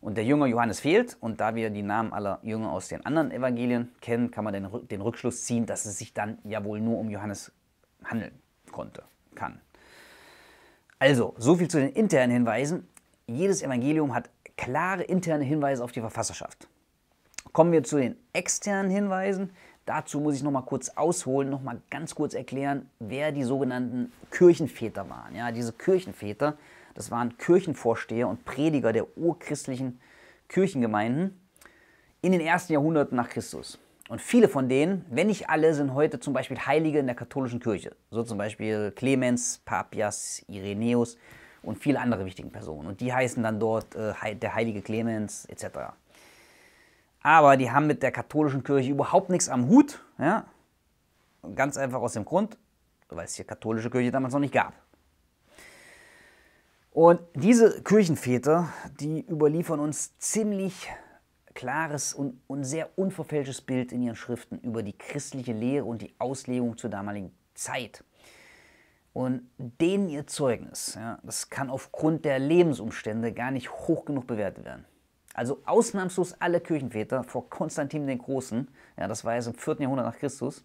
Und der Jünger Johannes fehlt. Und da wir die Namen aller Jünger aus den anderen Evangelien kennen, kann man den, den Rückschluss ziehen, dass es sich dann ja wohl nur um Johannes handeln konnte, kann. Also, so viel zu den internen Hinweisen. Jedes Evangelium hat klare interne Hinweise auf die Verfasserschaft. Kommen wir zu den externen Hinweisen. Dazu muss ich nochmal kurz ausholen, nochmal ganz kurz erklären, wer die sogenannten Kirchenväter waren. Ja, diese Kirchenväter das waren Kirchenvorsteher und Prediger der urchristlichen Kirchengemeinden in den ersten Jahrhunderten nach Christus. Und viele von denen, wenn nicht alle, sind heute zum Beispiel Heilige in der katholischen Kirche. So zum Beispiel Clemens, Papias, Irenäus und viele andere wichtige Personen. Und die heißen dann dort äh, der heilige Clemens etc. Aber die haben mit der katholischen Kirche überhaupt nichts am Hut. Ja? Ganz einfach aus dem Grund, weil es die katholische Kirche damals noch nicht gab. Und diese Kirchenväter, die überliefern uns ziemlich klares und, und sehr unverfälschtes Bild in ihren Schriften über die christliche Lehre und die Auslegung zur damaligen Zeit. Und denen ihr Zeugnis, ja, das kann aufgrund der Lebensumstände gar nicht hoch genug bewertet werden. Also ausnahmslos alle Kirchenväter vor Konstantin den Großen, ja, das war erst im 4. Jahrhundert nach Christus,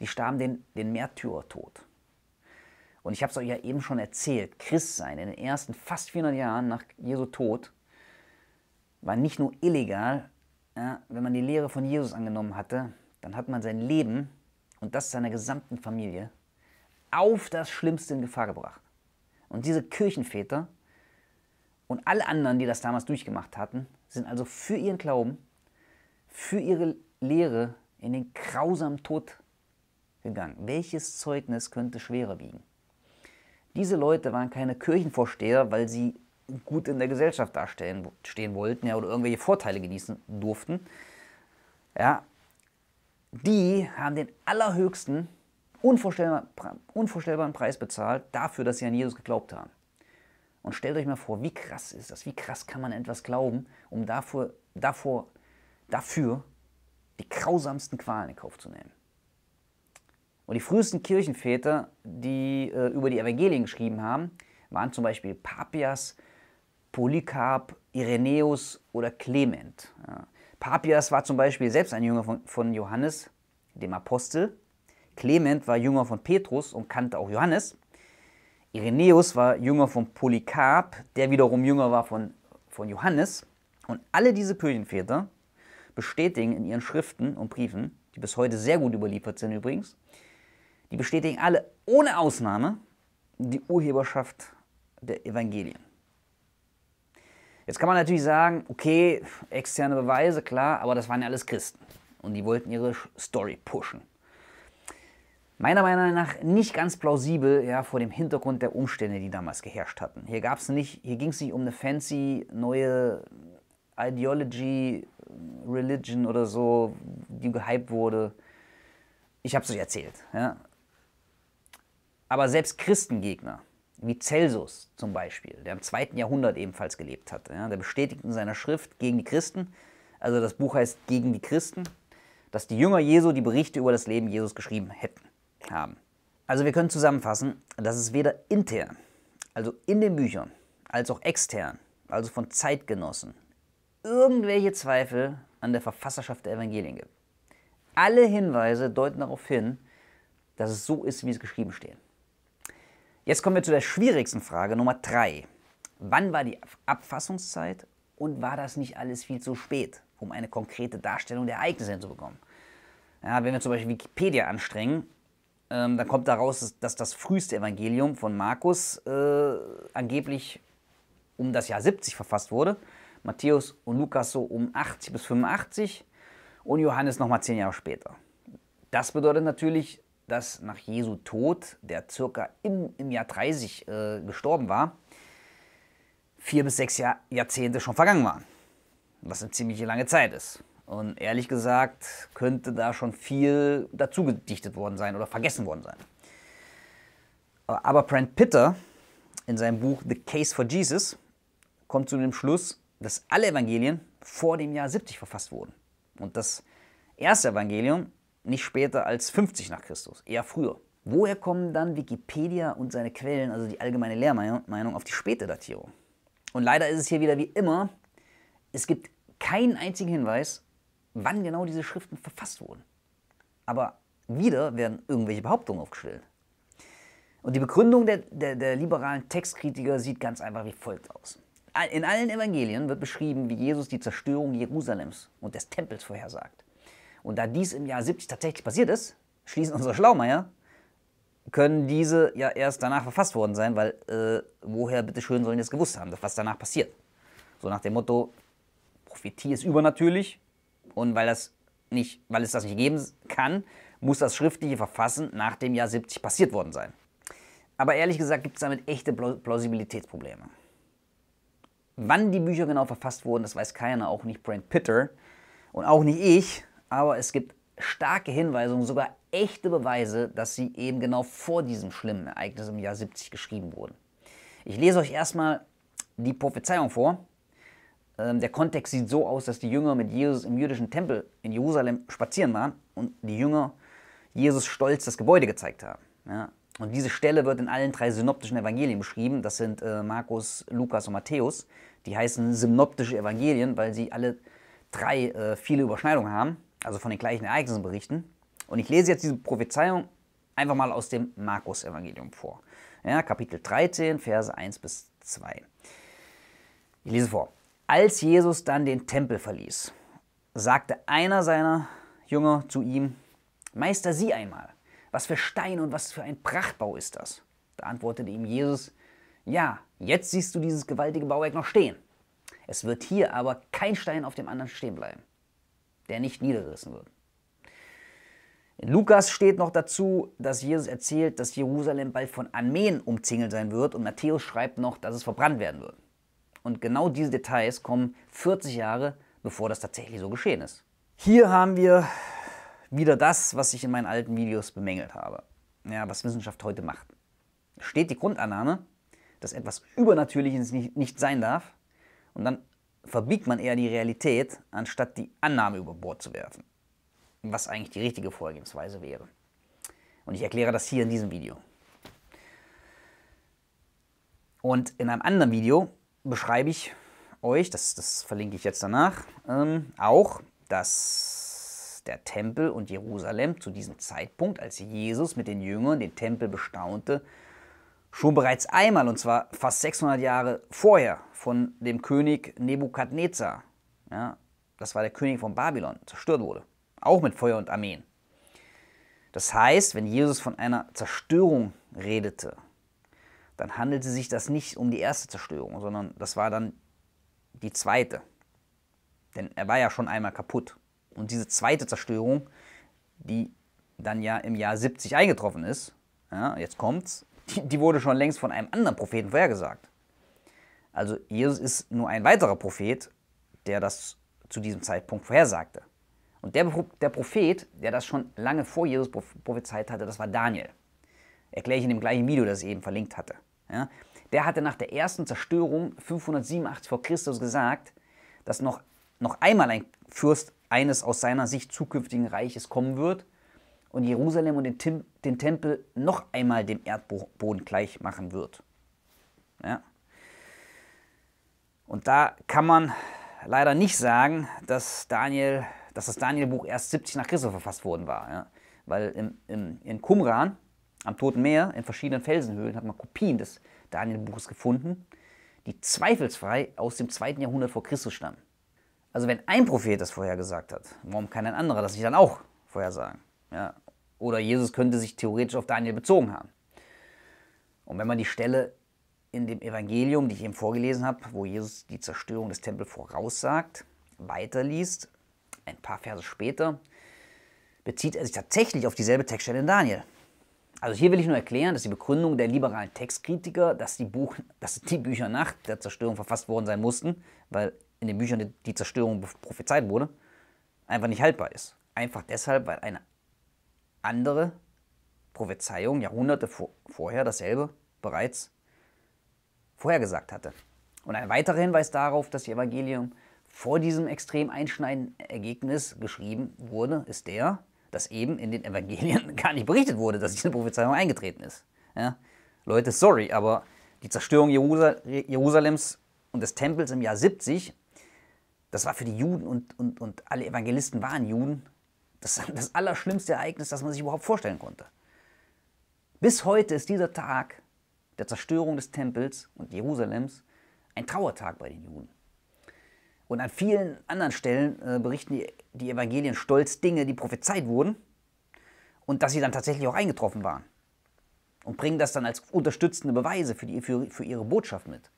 die starben den, den Märtyrertod. Und ich habe es euch ja eben schon erzählt, Christsein in den ersten fast 400 Jahren nach Jesu Tod war nicht nur illegal, ja, wenn man die Lehre von Jesus angenommen hatte, dann hat man sein Leben und das seiner gesamten Familie auf das Schlimmste in Gefahr gebracht. Und diese Kirchenväter und alle anderen, die das damals durchgemacht hatten, sind also für ihren Glauben, für ihre Lehre in den grausamen Tod gegangen. Welches Zeugnis könnte schwerer wiegen? Diese Leute waren keine Kirchenvorsteher, weil sie gut in der Gesellschaft dastehen stehen wollten ja, oder irgendwelche Vorteile genießen durften. Ja, die haben den allerhöchsten, unvorstellbar, unvorstellbaren Preis bezahlt dafür, dass sie an Jesus geglaubt haben. Und stellt euch mal vor, wie krass ist das? Wie krass kann man etwas glauben, um dafür, davor, dafür die grausamsten Qualen in Kauf zu nehmen? Und die frühesten Kirchenväter, die äh, über die Evangelien geschrieben haben, waren zum Beispiel Papias, Polycarp, Irenäus oder Clement. Ja. Papias war zum Beispiel selbst ein Jünger von, von Johannes, dem Apostel. Clement war Jünger von Petrus und kannte auch Johannes. Irenäus war Jünger von Polycarp, der wiederum Jünger war von, von Johannes. Und alle diese Kirchenväter bestätigen in ihren Schriften und Briefen, die bis heute sehr gut überliefert sind übrigens, die bestätigen alle ohne Ausnahme die Urheberschaft der Evangelien. Jetzt kann man natürlich sagen, okay, externe Beweise, klar, aber das waren ja alles Christen und die wollten ihre Story pushen. Meiner Meinung nach nicht ganz plausibel, ja, vor dem Hintergrund der Umstände, die damals geherrscht hatten. Hier hier ging es nicht um eine fancy neue Ideology, Religion oder so, die gehypt wurde. Ich habe es euch erzählt. Ja. Aber selbst Christengegner, wie Celsus zum Beispiel, der im zweiten Jahrhundert ebenfalls gelebt hat, ja, der bestätigt in seiner Schrift gegen die Christen, also das Buch heißt Gegen die Christen, dass die Jünger Jesu die Berichte über das Leben Jesus geschrieben hätten, haben. Also wir können zusammenfassen, dass es weder intern, also in den Büchern, als auch extern, also von Zeitgenossen, irgendwelche Zweifel an der Verfasserschaft der Evangelien gibt. Alle Hinweise deuten darauf hin, dass es so ist, wie es geschrieben steht. Jetzt kommen wir zu der schwierigsten Frage, Nummer drei. Wann war die Abfassungszeit und war das nicht alles viel zu spät, um eine konkrete Darstellung der Ereignisse hinzubekommen? Ja, wenn wir zum Beispiel Wikipedia anstrengen, ähm, dann kommt daraus, dass das früheste Evangelium von Markus äh, angeblich um das Jahr 70 verfasst wurde, Matthäus und Lukas so um 80 bis 85 und Johannes nochmal zehn Jahre später. Das bedeutet natürlich, dass nach Jesu Tod, der circa im, im Jahr 30 äh, gestorben war, vier bis sechs Jahr, Jahrzehnte schon vergangen waren. Was eine ziemlich lange Zeit ist. Und ehrlich gesagt könnte da schon viel dazu gedichtet worden sein oder vergessen worden sein. Aber Brent Pitter in seinem Buch The Case for Jesus kommt zu dem Schluss, dass alle Evangelien vor dem Jahr 70 verfasst wurden. Und das erste Evangelium nicht später als 50 nach Christus, eher früher. Woher kommen dann Wikipedia und seine Quellen, also die allgemeine Lehrmeinung, auf die späte Datierung? Und leider ist es hier wieder wie immer, es gibt keinen einzigen Hinweis, wann genau diese Schriften verfasst wurden. Aber wieder werden irgendwelche Behauptungen aufgestellt. Und die Begründung der, der, der liberalen Textkritiker sieht ganz einfach wie folgt aus. In allen Evangelien wird beschrieben, wie Jesus die Zerstörung Jerusalems und des Tempels vorhersagt. Und da dies im Jahr 70 tatsächlich passiert ist, schließen unsere Schlaumeier, können diese ja erst danach verfasst worden sein, weil äh, woher bitteschön sollen die es gewusst haben, was danach passiert. So nach dem Motto, Prophetie ist übernatürlich und weil, das nicht, weil es das nicht geben kann, muss das schriftliche Verfassen nach dem Jahr 70 passiert worden sein. Aber ehrlich gesagt gibt es damit echte Plausibilitätsprobleme. Wann die Bücher genau verfasst wurden, das weiß keiner, auch nicht Brent Pitter und auch nicht ich aber es gibt starke Hinweise und sogar echte Beweise, dass sie eben genau vor diesem schlimmen Ereignis im Jahr 70 geschrieben wurden. Ich lese euch erstmal die Prophezeiung vor. Ähm, der Kontext sieht so aus, dass die Jünger mit Jesus im jüdischen Tempel in Jerusalem spazieren waren und die Jünger Jesus stolz das Gebäude gezeigt haben. Ja? Und diese Stelle wird in allen drei synoptischen Evangelien beschrieben. Das sind äh, Markus, Lukas und Matthäus. Die heißen synoptische Evangelien, weil sie alle drei äh, viele Überschneidungen haben also von den gleichen Ereignissen berichten. Und ich lese jetzt diese Prophezeiung einfach mal aus dem Markus-Evangelium vor. Ja, Kapitel 13, Verse 1 bis 2. Ich lese vor. Als Jesus dann den Tempel verließ, sagte einer seiner Jünger zu ihm, Meister, sieh einmal, was für Stein und was für ein Prachtbau ist das? Da antwortete ihm Jesus, ja, jetzt siehst du dieses gewaltige Bauwerk noch stehen. Es wird hier aber kein Stein auf dem anderen stehen bleiben der nicht niedergerissen wird. In Lukas steht noch dazu, dass Jesus erzählt, dass Jerusalem bald von Armeen umzingelt sein wird und Matthäus schreibt noch, dass es verbrannt werden wird. Und genau diese Details kommen 40 Jahre, bevor das tatsächlich so geschehen ist. Hier haben wir wieder das, was ich in meinen alten Videos bemängelt habe. Ja, was Wissenschaft heute macht. Steht die Grundannahme, dass etwas Übernatürliches nicht, nicht sein darf und dann verbiegt man eher die Realität, anstatt die Annahme über Bord zu werfen. Was eigentlich die richtige Vorgehensweise wäre. Und ich erkläre das hier in diesem Video. Und in einem anderen Video beschreibe ich euch, das, das verlinke ich jetzt danach, ähm, auch, dass der Tempel und Jerusalem zu diesem Zeitpunkt, als Jesus mit den Jüngern den Tempel bestaunte, Schon bereits einmal, und zwar fast 600 Jahre vorher, von dem König Nebukadnezar, ja, das war der König von Babylon, zerstört wurde. Auch mit Feuer und Armeen. Das heißt, wenn Jesus von einer Zerstörung redete, dann handelte sich das nicht um die erste Zerstörung, sondern das war dann die zweite. Denn er war ja schon einmal kaputt. Und diese zweite Zerstörung, die dann ja im Jahr 70 eingetroffen ist, ja, jetzt kommt's, die, die wurde schon längst von einem anderen Propheten vorhergesagt. Also Jesus ist nur ein weiterer Prophet, der das zu diesem Zeitpunkt vorhersagte. Und der, der Prophet, der das schon lange vor Jesus prophezeit hatte, das war Daniel. Erkläre ich in dem gleichen Video, das ich eben verlinkt hatte. Ja? Der hatte nach der ersten Zerstörung 587 vor Christus gesagt, dass noch, noch einmal ein Fürst eines aus seiner Sicht zukünftigen Reiches kommen wird und Jerusalem und den, Tim, den Tempel noch einmal dem Erdboden gleich machen wird. Ja. Und da kann man leider nicht sagen, dass, Daniel, dass das Danielbuch erst 70 nach Christus verfasst worden war. Ja. Weil im, im, in Qumran, am Toten Meer, in verschiedenen Felsenhöhlen, hat man Kopien des Danielbuches gefunden, die zweifelsfrei aus dem zweiten Jahrhundert vor Christus stammen. Also wenn ein Prophet das vorhergesagt hat, warum kann ein anderer das nicht dann auch vorhersagen? Ja. Oder Jesus könnte sich theoretisch auf Daniel bezogen haben. Und wenn man die Stelle in dem Evangelium, die ich eben vorgelesen habe, wo Jesus die Zerstörung des Tempels voraussagt, weiterliest, ein paar Verse später, bezieht er sich tatsächlich auf dieselbe Textstelle in Daniel. Also hier will ich nur erklären, dass die Begründung der liberalen Textkritiker, dass die, Buch, [LAUGHS] dass die Bücher nach der Zerstörung verfasst worden sein mussten, weil in den Büchern die Zerstörung prophezeit wurde, einfach nicht haltbar ist. Einfach deshalb, weil eine andere Prophezeiung Jahrhunderte vor, vorher dasselbe bereits vorhergesagt hatte. Und ein weiterer Hinweis darauf, dass die Evangelium vor diesem extrem einschneidenden Ergebnis geschrieben wurde, ist der, dass eben in den Evangelien [LAUGHS] gar nicht berichtet wurde, dass diese Prophezeiung eingetreten ist. Ja? Leute, sorry, aber die Zerstörung Jerusalems und des Tempels im Jahr 70, das war für die Juden und, und, und alle Evangelisten waren Juden, das, das allerschlimmste Ereignis, das man sich überhaupt vorstellen konnte. Bis heute ist dieser Tag der Zerstörung des Tempels und Jerusalems ein Trauertag bei den Juden. Und an vielen anderen Stellen äh, berichten die, die Evangelien stolz Dinge, die prophezeit wurden und dass sie dann tatsächlich auch eingetroffen waren. Und bringen das dann als unterstützende Beweise für, die, für, für ihre Botschaft mit.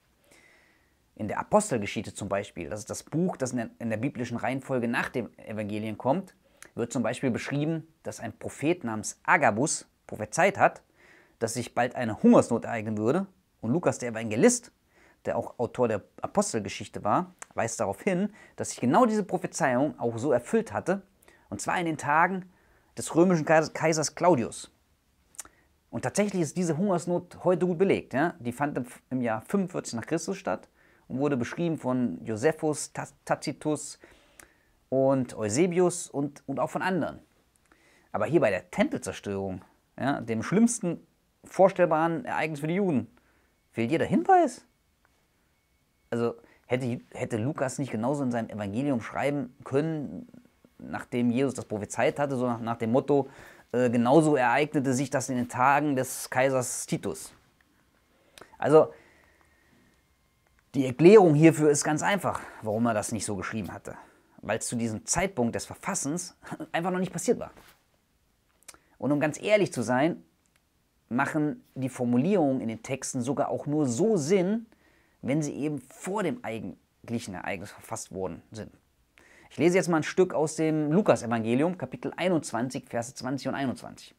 In der Apostelgeschichte zum Beispiel, das ist das Buch, das in der, in der biblischen Reihenfolge nach dem Evangelien kommt, wird zum Beispiel beschrieben, dass ein Prophet namens Agabus prophezeit hat, dass sich bald eine Hungersnot ereignen würde. Und Lukas, der Evangelist, der auch Autor der Apostelgeschichte war, weist darauf hin, dass sich genau diese Prophezeiung auch so erfüllt hatte, und zwar in den Tagen des römischen Kaisers Claudius. Und tatsächlich ist diese Hungersnot heute gut belegt. Ja? Die fand im, Jahr 45 nach Christus statt und wurde beschrieben von Josephus, Tacitus, und Eusebius und, und auch von anderen. Aber hier bei der Tempelzerstörung, ja, dem schlimmsten vorstellbaren Ereignis für die Juden, fehlt jeder Hinweis. Also hätte, hätte Lukas nicht genauso in seinem Evangelium schreiben können, nachdem Jesus das prophezeit hatte, so nach, nach dem Motto, äh, genauso ereignete sich das in den Tagen des Kaisers Titus. Also die Erklärung hierfür ist ganz einfach, warum er das nicht so geschrieben hatte weil es zu diesem Zeitpunkt des Verfassens [LAUGHS] einfach noch nicht passiert war. Und um ganz ehrlich zu sein, machen die Formulierungen in den Texten sogar auch nur so Sinn, wenn sie eben vor dem eigentlichen Ereignis verfasst worden sind. Ich lese jetzt mal ein Stück aus dem Lukas-Evangelium, Kapitel 21, Verse 20 und 21.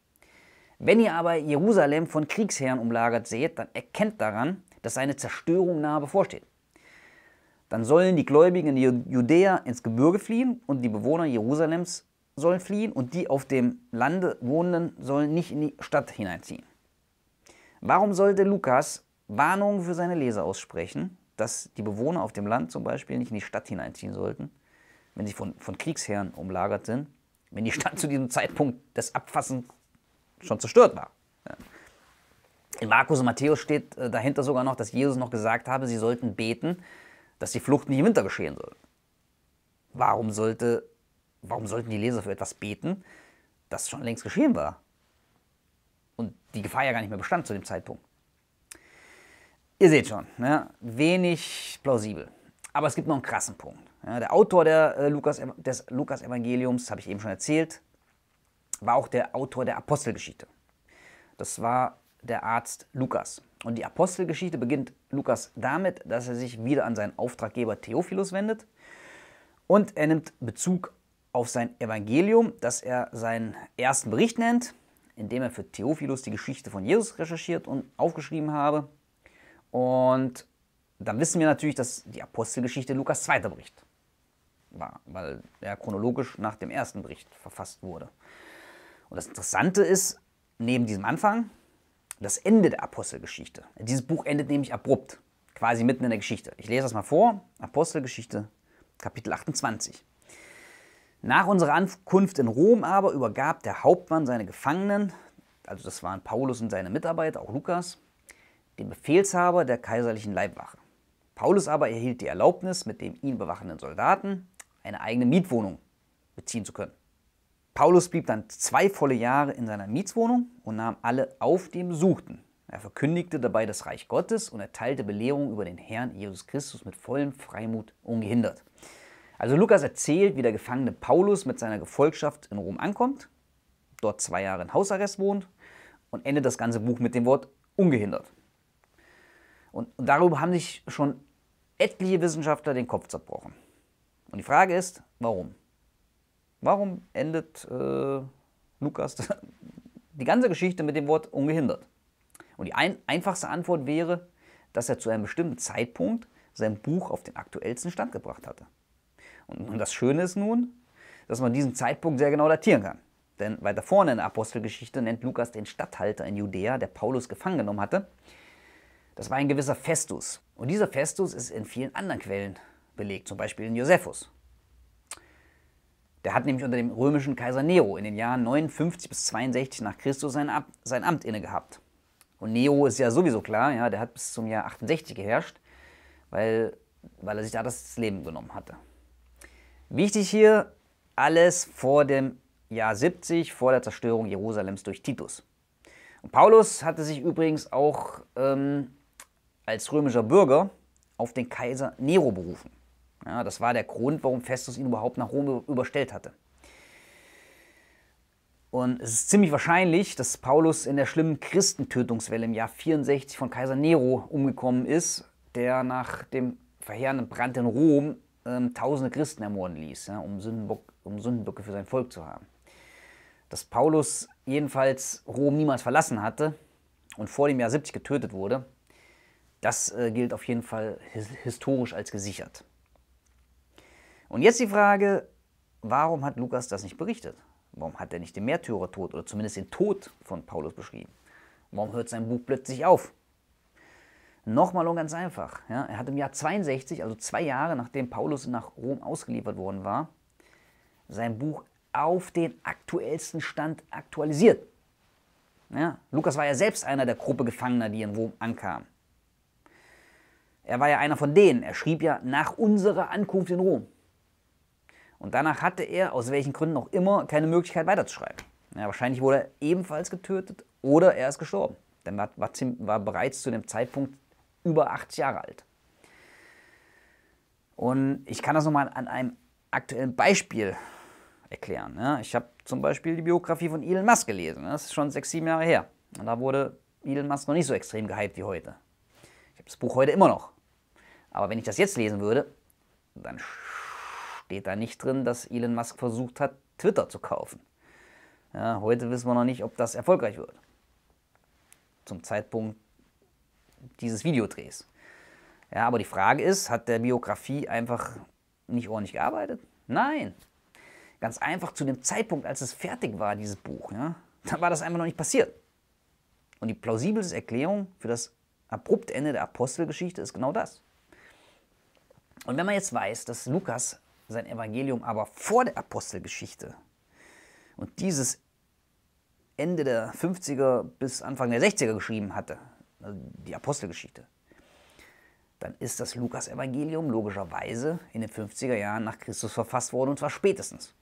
Wenn ihr aber Jerusalem von Kriegsherren umlagert seht, dann erkennt daran, dass seine Zerstörung nahe bevorsteht. Dann sollen die Gläubigen in Judäa ins Gebirge fliehen und die Bewohner Jerusalems sollen fliehen und die auf dem Lande Wohnenden sollen nicht in die Stadt hineinziehen. Warum sollte Lukas Warnungen für seine Leser aussprechen, dass die Bewohner auf dem Land zum Beispiel nicht in die Stadt hineinziehen sollten, wenn sie von, von Kriegsherren umlagert sind, wenn die Stadt [LAUGHS] zu diesem Zeitpunkt des Abfassens schon zerstört war? In Markus und Matthäus steht äh, dahinter sogar noch, dass Jesus noch gesagt habe, sie sollten beten, dass die Flucht nicht im Winter geschehen soll. Warum, sollte, warum sollten die Leser für etwas beten, das schon längst geschehen war? Und die Gefahr ja gar nicht mehr bestand zu dem Zeitpunkt. Ihr seht schon, ne? wenig plausibel. Aber es gibt noch einen krassen Punkt. Ja, der Autor der, äh, Lukas, des Lukas-Evangeliums, habe ich eben schon erzählt, war auch der Autor der Apostelgeschichte. Das war der Arzt Lukas. Und die Apostelgeschichte beginnt Lukas damit, dass er sich wieder an seinen Auftraggeber Theophilus wendet und er nimmt Bezug auf sein Evangelium, das er seinen ersten Bericht nennt, indem er für Theophilus die Geschichte von Jesus recherchiert und aufgeschrieben habe. Und dann wissen wir natürlich, dass die Apostelgeschichte Lukas zweiter Bericht war, weil er chronologisch nach dem ersten Bericht verfasst wurde. Und das Interessante ist, neben diesem Anfang, das Ende der Apostelgeschichte. Dieses Buch endet nämlich abrupt, quasi mitten in der Geschichte. Ich lese das mal vor. Apostelgeschichte, Kapitel 28. Nach unserer Ankunft in Rom aber übergab der Hauptmann seine Gefangenen, also das waren Paulus und seine Mitarbeiter, auch Lukas, dem Befehlshaber der kaiserlichen Leibwache. Paulus aber erhielt die Erlaubnis, mit dem ihn bewachenden Soldaten eine eigene Mietwohnung beziehen zu können. Paulus blieb dann zwei volle Jahre in seiner Mietswohnung und nahm alle auf, die ihm suchten. Er verkündigte dabei das Reich Gottes und erteilte Belehrungen über den Herrn Jesus Christus mit vollem Freimut ungehindert. Also Lukas erzählt, wie der gefangene Paulus mit seiner Gefolgschaft in Rom ankommt, dort zwei Jahre in Hausarrest wohnt und endet das ganze Buch mit dem Wort ungehindert. Und darüber haben sich schon etliche Wissenschaftler den Kopf zerbrochen. Und die Frage ist, warum? Warum endet äh, Lukas [LAUGHS] die ganze Geschichte mit dem Wort ungehindert? Und die ein, einfachste Antwort wäre, dass er zu einem bestimmten Zeitpunkt sein Buch auf den aktuellsten Stand gebracht hatte. Und, und das Schöne ist nun, dass man diesen Zeitpunkt sehr genau datieren kann. Denn weiter vorne in der Apostelgeschichte nennt Lukas den Statthalter in Judäa, der Paulus gefangen genommen hatte. Das war ein gewisser Festus. Und dieser Festus ist in vielen anderen Quellen belegt, zum Beispiel in Josephus. Der hat nämlich unter dem römischen Kaiser Nero in den Jahren 59 bis 62 nach Christus sein, Ab sein Amt inne gehabt. Und Nero ist ja sowieso klar, ja, der hat bis zum Jahr 68 geherrscht, weil, weil er sich da das Leben genommen hatte. Wichtig hier, alles vor dem Jahr 70, vor der Zerstörung Jerusalems durch Titus. Und Paulus hatte sich übrigens auch ähm, als römischer Bürger auf den Kaiser Nero berufen. Ja, das war der Grund, warum Festus ihn überhaupt nach Rom überstellt hatte. Und es ist ziemlich wahrscheinlich, dass Paulus in der schlimmen Christentötungswelle im Jahr 64 von Kaiser Nero umgekommen ist, der nach dem verheerenden Brand in Rom ähm, tausende Christen ermorden ließ, ja, um, Sündenbock, um Sündenböcke für sein Volk zu haben. Dass Paulus jedenfalls Rom niemals verlassen hatte und vor dem Jahr 70 getötet wurde, das äh, gilt auf jeden Fall historisch als gesichert. Und jetzt die Frage, warum hat Lukas das nicht berichtet? Warum hat er nicht den Märtyrertod oder zumindest den Tod von Paulus beschrieben? Warum hört sein Buch plötzlich auf? Nochmal und ganz einfach. Ja, er hat im Jahr 62, also zwei Jahre nachdem Paulus nach Rom ausgeliefert worden war, sein Buch auf den aktuellsten Stand aktualisiert. Ja, Lukas war ja selbst einer der Gruppe Gefangener, die in Rom ankamen. Er war ja einer von denen. Er schrieb ja nach unserer Ankunft in Rom. Und danach hatte er, aus welchen Gründen auch immer, keine Möglichkeit weiterzuschreiben. Ja, wahrscheinlich wurde er ebenfalls getötet oder er ist gestorben. Denn Batzim war bereits zu dem Zeitpunkt über 80 Jahre alt. Und ich kann das nochmal an einem aktuellen Beispiel erklären. Ja, ich habe zum Beispiel die Biografie von Elon Musk gelesen. Das ist schon sechs, sieben Jahre her. Und da wurde Elon Musk noch nicht so extrem gehypt wie heute. Ich habe das Buch heute immer noch. Aber wenn ich das jetzt lesen würde, dann steht da nicht drin, dass Elon Musk versucht hat, Twitter zu kaufen. Ja, heute wissen wir noch nicht, ob das erfolgreich wird. Zum Zeitpunkt dieses Videodrehs. Ja, aber die Frage ist, hat der Biografie einfach nicht ordentlich gearbeitet? Nein. Ganz einfach zu dem Zeitpunkt, als es fertig war, dieses Buch, ja, da war das einfach noch nicht passiert. Und die plausibelste Erklärung für das abrupte Ende der Apostelgeschichte ist genau das. Und wenn man jetzt weiß, dass Lukas sein Evangelium aber vor der Apostelgeschichte. Und dieses Ende der 50er bis Anfang der 60er geschrieben hatte, also die Apostelgeschichte, dann ist das Lukas-Evangelium logischerweise in den 50er Jahren nach Christus verfasst worden, und zwar spätestens.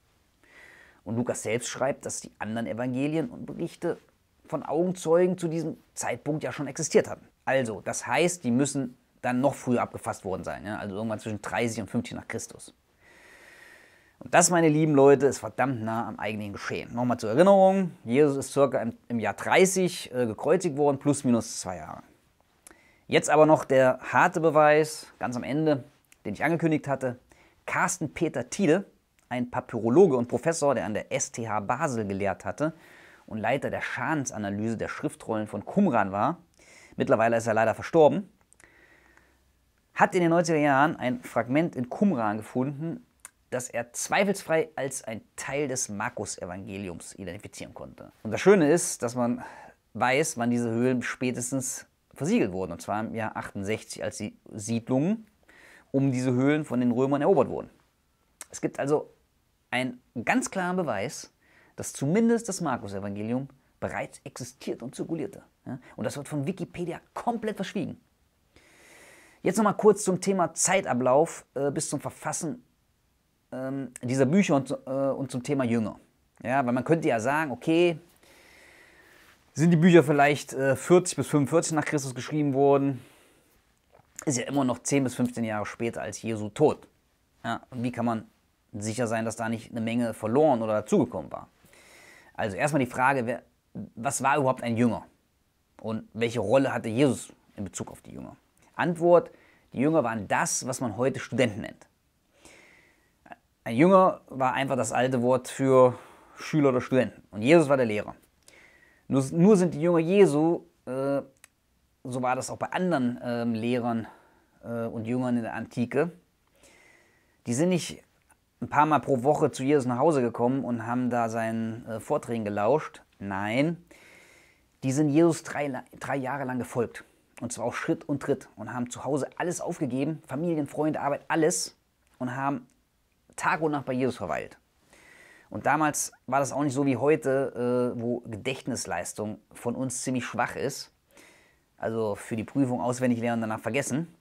Und Lukas selbst schreibt, dass die anderen Evangelien und Berichte von Augenzeugen zu diesem Zeitpunkt ja schon existiert hatten. Also, das heißt, die müssen dann noch früher abgefasst worden sein, ja? also irgendwann zwischen 30 und 50 nach Christus. Und das, meine lieben Leute, ist verdammt nah am eigenen Geschehen. Nochmal zur Erinnerung, Jesus ist circa im, Jahr 30 äh, gekreuzigt worden, plus minus zwei Jahre. Jetzt aber noch der harte Beweis, ganz am Ende, den ich angekündigt hatte. Carsten Peter Thiele, ein Papyrologe und Professor, der an der STH Basel gelehrt hatte und Leiter der Schadensanalyse der Schriftrollen von Qumran war, mittlerweile ist er leider verstorben, hat in den 90er Jahren ein Fragment in Qumran gefunden, dass er zweifelsfrei als ein Teil des Markus-Evangeliums identifizieren konnte. Und das Schöne ist, dass man weiß, wann diese Höhlen spätestens versiegelt wurden, und zwar im Jahr 68, als die Siedlungen um diese Höhlen von den Römern erobert wurden. Es gibt also einen ganz klaren Beweis, dass zumindest das Markus-Evangelium bereits existiert und zirkulierte. Und das wird von Wikipedia komplett verschwiegen. Jetzt nochmal kurz zum Thema Zeitablauf äh, bis zum Verfassen ähm, dieser Bücher und, äh, und zum Thema Jünger. Ja, weil man könnte ja sagen, okay, sind die Bücher vielleicht äh, 40 bis 45 nach Christus geschrieben worden, ist ja immer noch 10 bis 15 Jahre später als Jesu tot. Ja, und wie kann man sicher sein, dass da nicht eine Menge verloren oder dazugekommen war? Also erstmal die Frage, wer, was war überhaupt ein Jünger? Und welche Rolle hatte Jesus in Bezug auf die Jünger? Antwort, die Jünger waren das, was man heute Studenten nennt. Ein Jünger war einfach das alte Wort für Schüler oder Studenten. Und Jesus war der Lehrer. Nur, nur sind die Jünger Jesu, äh, so war das auch bei anderen äh, Lehrern äh, und Jüngern in der Antike, die sind nicht ein paar Mal pro Woche zu Jesus nach Hause gekommen und haben da seinen äh, Vorträgen gelauscht. Nein, die sind Jesus drei, drei Jahre lang gefolgt. Und zwar auf Schritt und Tritt und haben zu Hause alles aufgegeben, Familien, Freunde, Arbeit, alles und haben Tag und Nacht bei Jesus verweilt. Und damals war das auch nicht so wie heute, äh, wo Gedächtnisleistung von uns ziemlich schwach ist. Also für die Prüfung auswendig lernen und danach vergessen.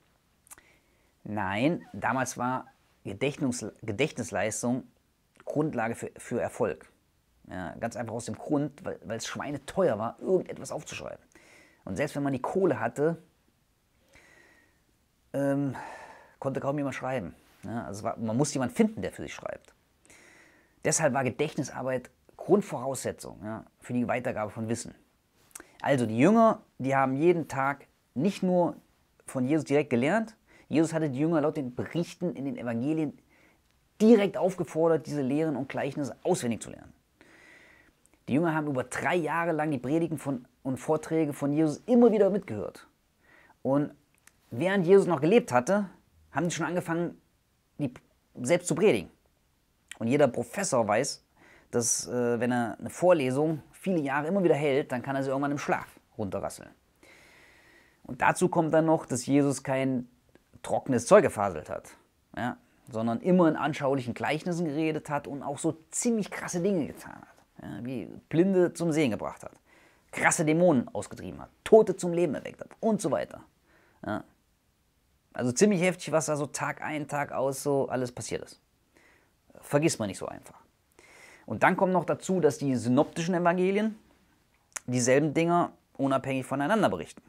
Nein, damals war Gedächtnis, Gedächtnisleistung Grundlage für, für Erfolg. Ja, ganz einfach aus dem Grund, weil, weil es schweineteuer war, irgendetwas aufzuschreiben. Und selbst wenn man die Kohle hatte, ähm, konnte kaum jemand schreiben. Ne? Also man muss jemanden finden, der für sich schreibt. Deshalb war Gedächtnisarbeit Grundvoraussetzung ja, für die Weitergabe von Wissen. Also die Jünger, die haben jeden Tag nicht nur von Jesus direkt gelernt, Jesus hatte die Jünger laut den Berichten in den Evangelien direkt aufgefordert, diese Lehren und Gleichnisse auswendig zu lernen. Die Jünger haben über drei Jahre lang die Predigen von, und Vorträge von Jesus immer wieder mitgehört. Und während Jesus noch gelebt hatte, haben sie schon angefangen, die selbst zu predigen. Und jeder Professor weiß, dass äh, wenn er eine Vorlesung viele Jahre immer wieder hält, dann kann er sie irgendwann im Schlaf runterrasseln. Und dazu kommt dann noch, dass Jesus kein trockenes Zeug gefaselt hat, ja, sondern immer in anschaulichen Gleichnissen geredet hat und auch so ziemlich krasse Dinge getan hat, ja, wie Blinde zum Sehen gebracht hat, krasse Dämonen ausgetrieben hat, Tote zum Leben erweckt hat und so weiter. Ja. Also ziemlich heftig, was da so Tag ein, Tag aus so alles passiert ist. Vergisst man nicht so einfach. Und dann kommt noch dazu, dass die synoptischen Evangelien dieselben Dinge unabhängig voneinander berichten.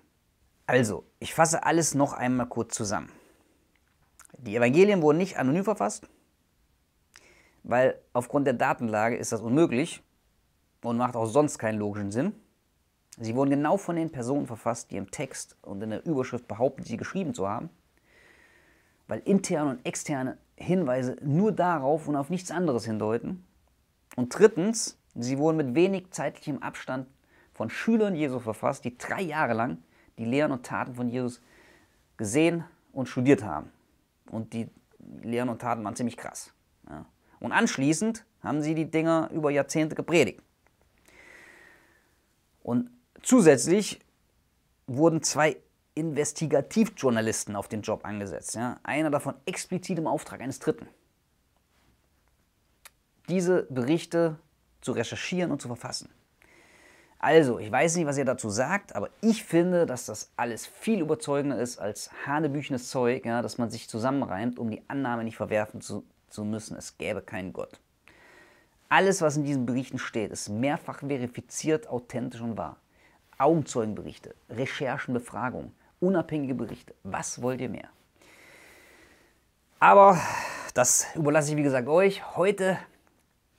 Also, ich fasse alles noch einmal kurz zusammen. Die Evangelien wurden nicht anonym verfasst, weil aufgrund der Datenlage ist das unmöglich und macht auch sonst keinen logischen Sinn. Sie wurden genau von den Personen verfasst, die im Text und in der Überschrift behaupten, sie geschrieben zu haben weil interne und externe Hinweise nur darauf und auf nichts anderes hindeuten. Und drittens, sie wurden mit wenig zeitlichem Abstand von Schülern Jesu verfasst, die drei Jahre lang die Lehren und Taten von Jesus gesehen und studiert haben. Und die Lehren und Taten waren ziemlich krass. Ja. Und anschließend haben sie die Dinger über Jahrzehnte gepredigt. Und zusätzlich wurden zwei Investigativjournalisten auf den Job angesetzt. Ja? Einer davon explizit im Auftrag eines Dritten. Diese Berichte zu recherchieren und zu verfassen. Also, ich weiß nicht, was ihr dazu sagt, aber ich finde, dass das alles viel überzeugender ist als hanebüchenes Zeug, ja, dass man sich zusammenreimt, um die Annahme nicht verwerfen zu, zu müssen, es gäbe keinen Gott. Alles, was in diesen Berichten steht, ist mehrfach verifiziert, authentisch und wahr. Augenzeugenberichte, Recherchen, Befragungen, unabhängige Berichte. Was wollt ihr mehr? Aber das überlasse ich, wie gesagt, euch. Heute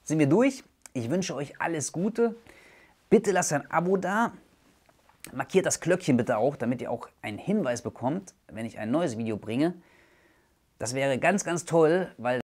sind wir durch. Ich wünsche euch alles Gute. Bitte lasst ein Abo da. Markiert das Glöckchen bitte auch, damit ihr auch einen Hinweis bekommt, wenn ich ein neues Video bringe. Das wäre ganz, ganz toll, weil